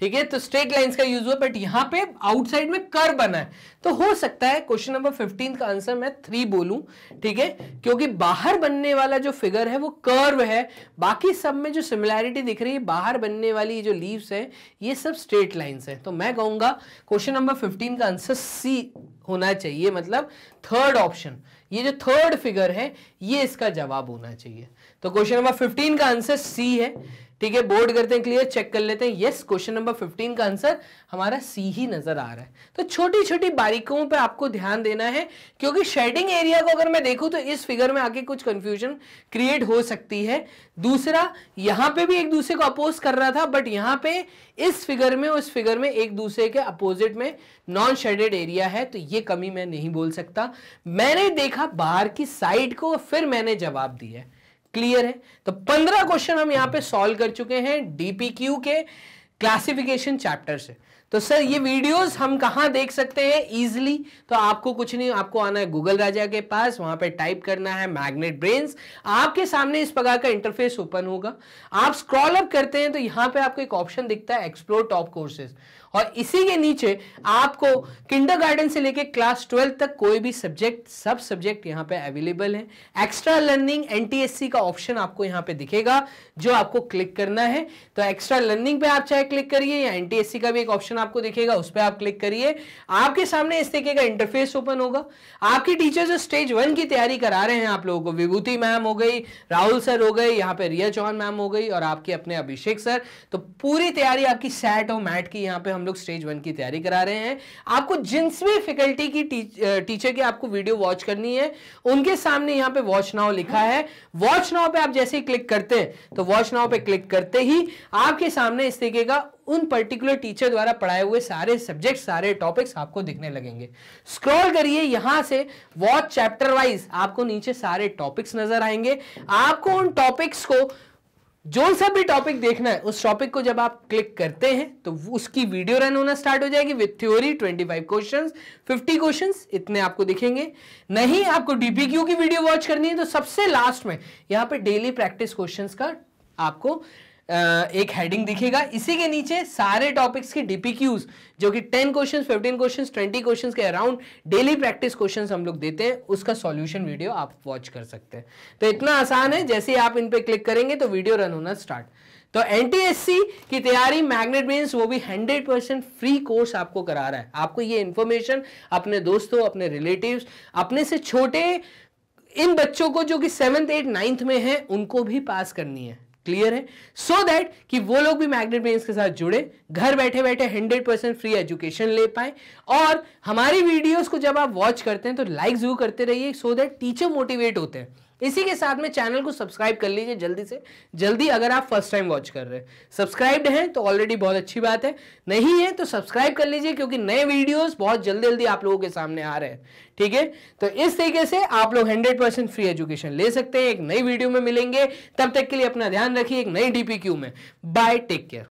ठीक है तो स्ट्रेट लाइंस का यूज हुआ बट यहाँ पे आउटसाइड में कर बना है तो हो सकता है क्वेश्चन नंबर फिफ्टीन का आंसर मैं थ्री बोलूं ठीक है क्योंकि बाहर बनने वाला जो फिगर है वो कर्व है बाकी सब में जो सिमिलैरिटी दिख रही है बाहर बनने वाली जो लीव्स है ये सब स्ट्रेट लाइन्स है तो मैं कहूंगा क्वेश्चन नंबर फिफ्टीन का आंसर सी होना चाहिए मतलब थर्ड ऑप्शन ये जो थर्ड फिगर है ये इसका जवाब होना चाहिए तो क्वेश्चन नंबर फिफ्टीन का आंसर सी है ठीक है बोर्ड करते हैं क्लियर चेक कर लेते हैं यस क्वेश्चन नंबर 15 का आंसर हमारा सी ही नजर आ रहा है तो छोटी छोटी बारीकियों पे आपको ध्यान देना है क्योंकि शेडिंग एरिया को अगर मैं देखूं तो इस फिगर में आके कुछ कंफ्यूजन क्रिएट हो सकती है दूसरा यहां पे भी एक दूसरे को अपोज कर रहा था बट यहाँ पे इस फिगर में उस फिगर में एक दूसरे के अपोजिट में नॉन शेडेड एरिया है तो ये कमी मैं नहीं बोल सकता मैंने देखा बाहर की साइड को फिर मैंने जवाब दिया क्लियर है तो पंद्रह क्वेश्चन हम यहाँ पे सॉल्व कर चुके हैं डीपीक्यू के क्लासिफिकेशन चैप्टर से तो सर ये वीडियोस हम कहा देख सकते हैं इजिली तो आपको कुछ नहीं आपको आना है गूगल राजा के पास वहां पे टाइप करना है मैग्नेट ब्रेन्स आपके सामने इस प्रकार का इंटरफेस ओपन होगा आप स्क्रॉल अप करते हैं तो यहाँ पे आपको एक ऑप्शन दिखता है एक्सप्लोर टॉप कोर्सेज और इसी के नीचे आपको किंडर से लेके क्लास ट्वेल्व तक कोई भी सब्जेक्ट सब सब्जेक्ट यहाँ पे अवेलेबल है एक्स्ट्रा लर्निंग एनटीएससी का ऑप्शन आपको यहाँ पे दिखेगा जो आपको क्लिक करना है तो एक्स्ट्रा लर्निंग पे आप चाहे क्लिक करिए या एनटीएससी का भी एक ऑप्शन आपको दिखेगा उस पर आप क्लिक करिए आपके सामने इस तरीके का इंटरफेस ओपन होगा आपके टीचर जो स्टेज वन की तैयारी करा रहे हैं आप लोगों को विभूति मैम हो गई राहुल सर हो गए यहाँ पे रिया चौहान मैम हो गई और आपके अपने अभिषेक सर तो पूरी तैयारी आपकी सैट और मैट की यहाँ पे हम लोग स्टेज वन की तैयारी करा रहे हैं आपको जिनस भी फैकल्टी की टीच, टीचर की आपको वीडियो वॉच करनी है उनके सामने यहाँ पे वॉच नाव लिखा है वॉच नाव पे आप जैसे ही क्लिक करते हैं तो वॉच नाव पे क्लिक करते ही आपके सामने इस तरीके का उन पर्टिकुलर टीचर द्वारा पढ़ाए हुए सारे सब्जेक्ट सारे टॉपिक्स आपको दिखने लगेंगे स्क्रॉल करिए यहां से वॉच चैप्टर वाइज आपको नीचे सारे टॉपिक्स नजर आएंगे आपको उन टॉपिक्स को जो सा भी टॉपिक देखना है उस टॉपिक को जब आप क्लिक करते हैं तो उसकी वीडियो रन होना स्टार्ट हो जाएगी with theory 25 question fifty question इतने आपको दिखेंगे नहीं आपको डीपीक्यू की वीडियो वॉच करनी है तो सबसे लास्ट में यहां पे डेली प्रैक्टिस क्वेश्चंस का आपको एक हेडिंग दिखेगा इसी के नीचे सारे टॉपिक्स की डीपीक्यूज जो कि 10 क्वेश्चंस 15 क्वेश्चंस 20 क्वेश्चंस के अराउंड डेली प्रैक्टिस क्वेश्चंस हम लोग देते हैं उसका सॉल्यूशन वीडियो आप वॉच कर सकते हैं तो इतना आसान है जैसे आप इन पे क्लिक करेंगे तो वीडियो रन होना स्टार्ट तो एन की तैयारी मैग्नेट मीन्स वो भी 100 परसेंट फ्री कोर्स आपको करा रहा है आपको ये इन्फॉर्मेशन अपने दोस्तों अपने रिलेटिव्स अपने से छोटे इन बच्चों को जो कि सेवन्थ एट नाइन्थ में है उनको भी पास करनी है क्लियर है सो so दैट कि वो लोग भी मैग्नेट ब्रेन्स के साथ जुड़े घर बैठे बैठे 100 परसेंट फ्री एजुकेशन ले पाए और हमारी वीडियोस को जब आप वॉच करते हैं तो लाइक जरूर करते रहिए सो दैट टीचर मोटिवेट होते हैं इसी के साथ में चैनल को सब्सक्राइब कर लीजिए जल्दी से जल्दी अगर आप फर्स्ट टाइम वॉच कर रहे हैं सब्सक्राइब्ड हैं तो ऑलरेडी बहुत अच्छी बात है नहीं है तो सब्सक्राइब कर लीजिए क्योंकि नए वीडियोस बहुत जल्दी जल्दी आप लोगों के सामने आ रहे हैं ठीक है तो इस तरीके से आप लोग हंड्रेड परसेंट फ्री एजुकेशन ले सकते हैं एक नई वीडियो में मिलेंगे तब तक के लिए अपना ध्यान रखिए एक नई डीपीक्यू में बाय टेक केयर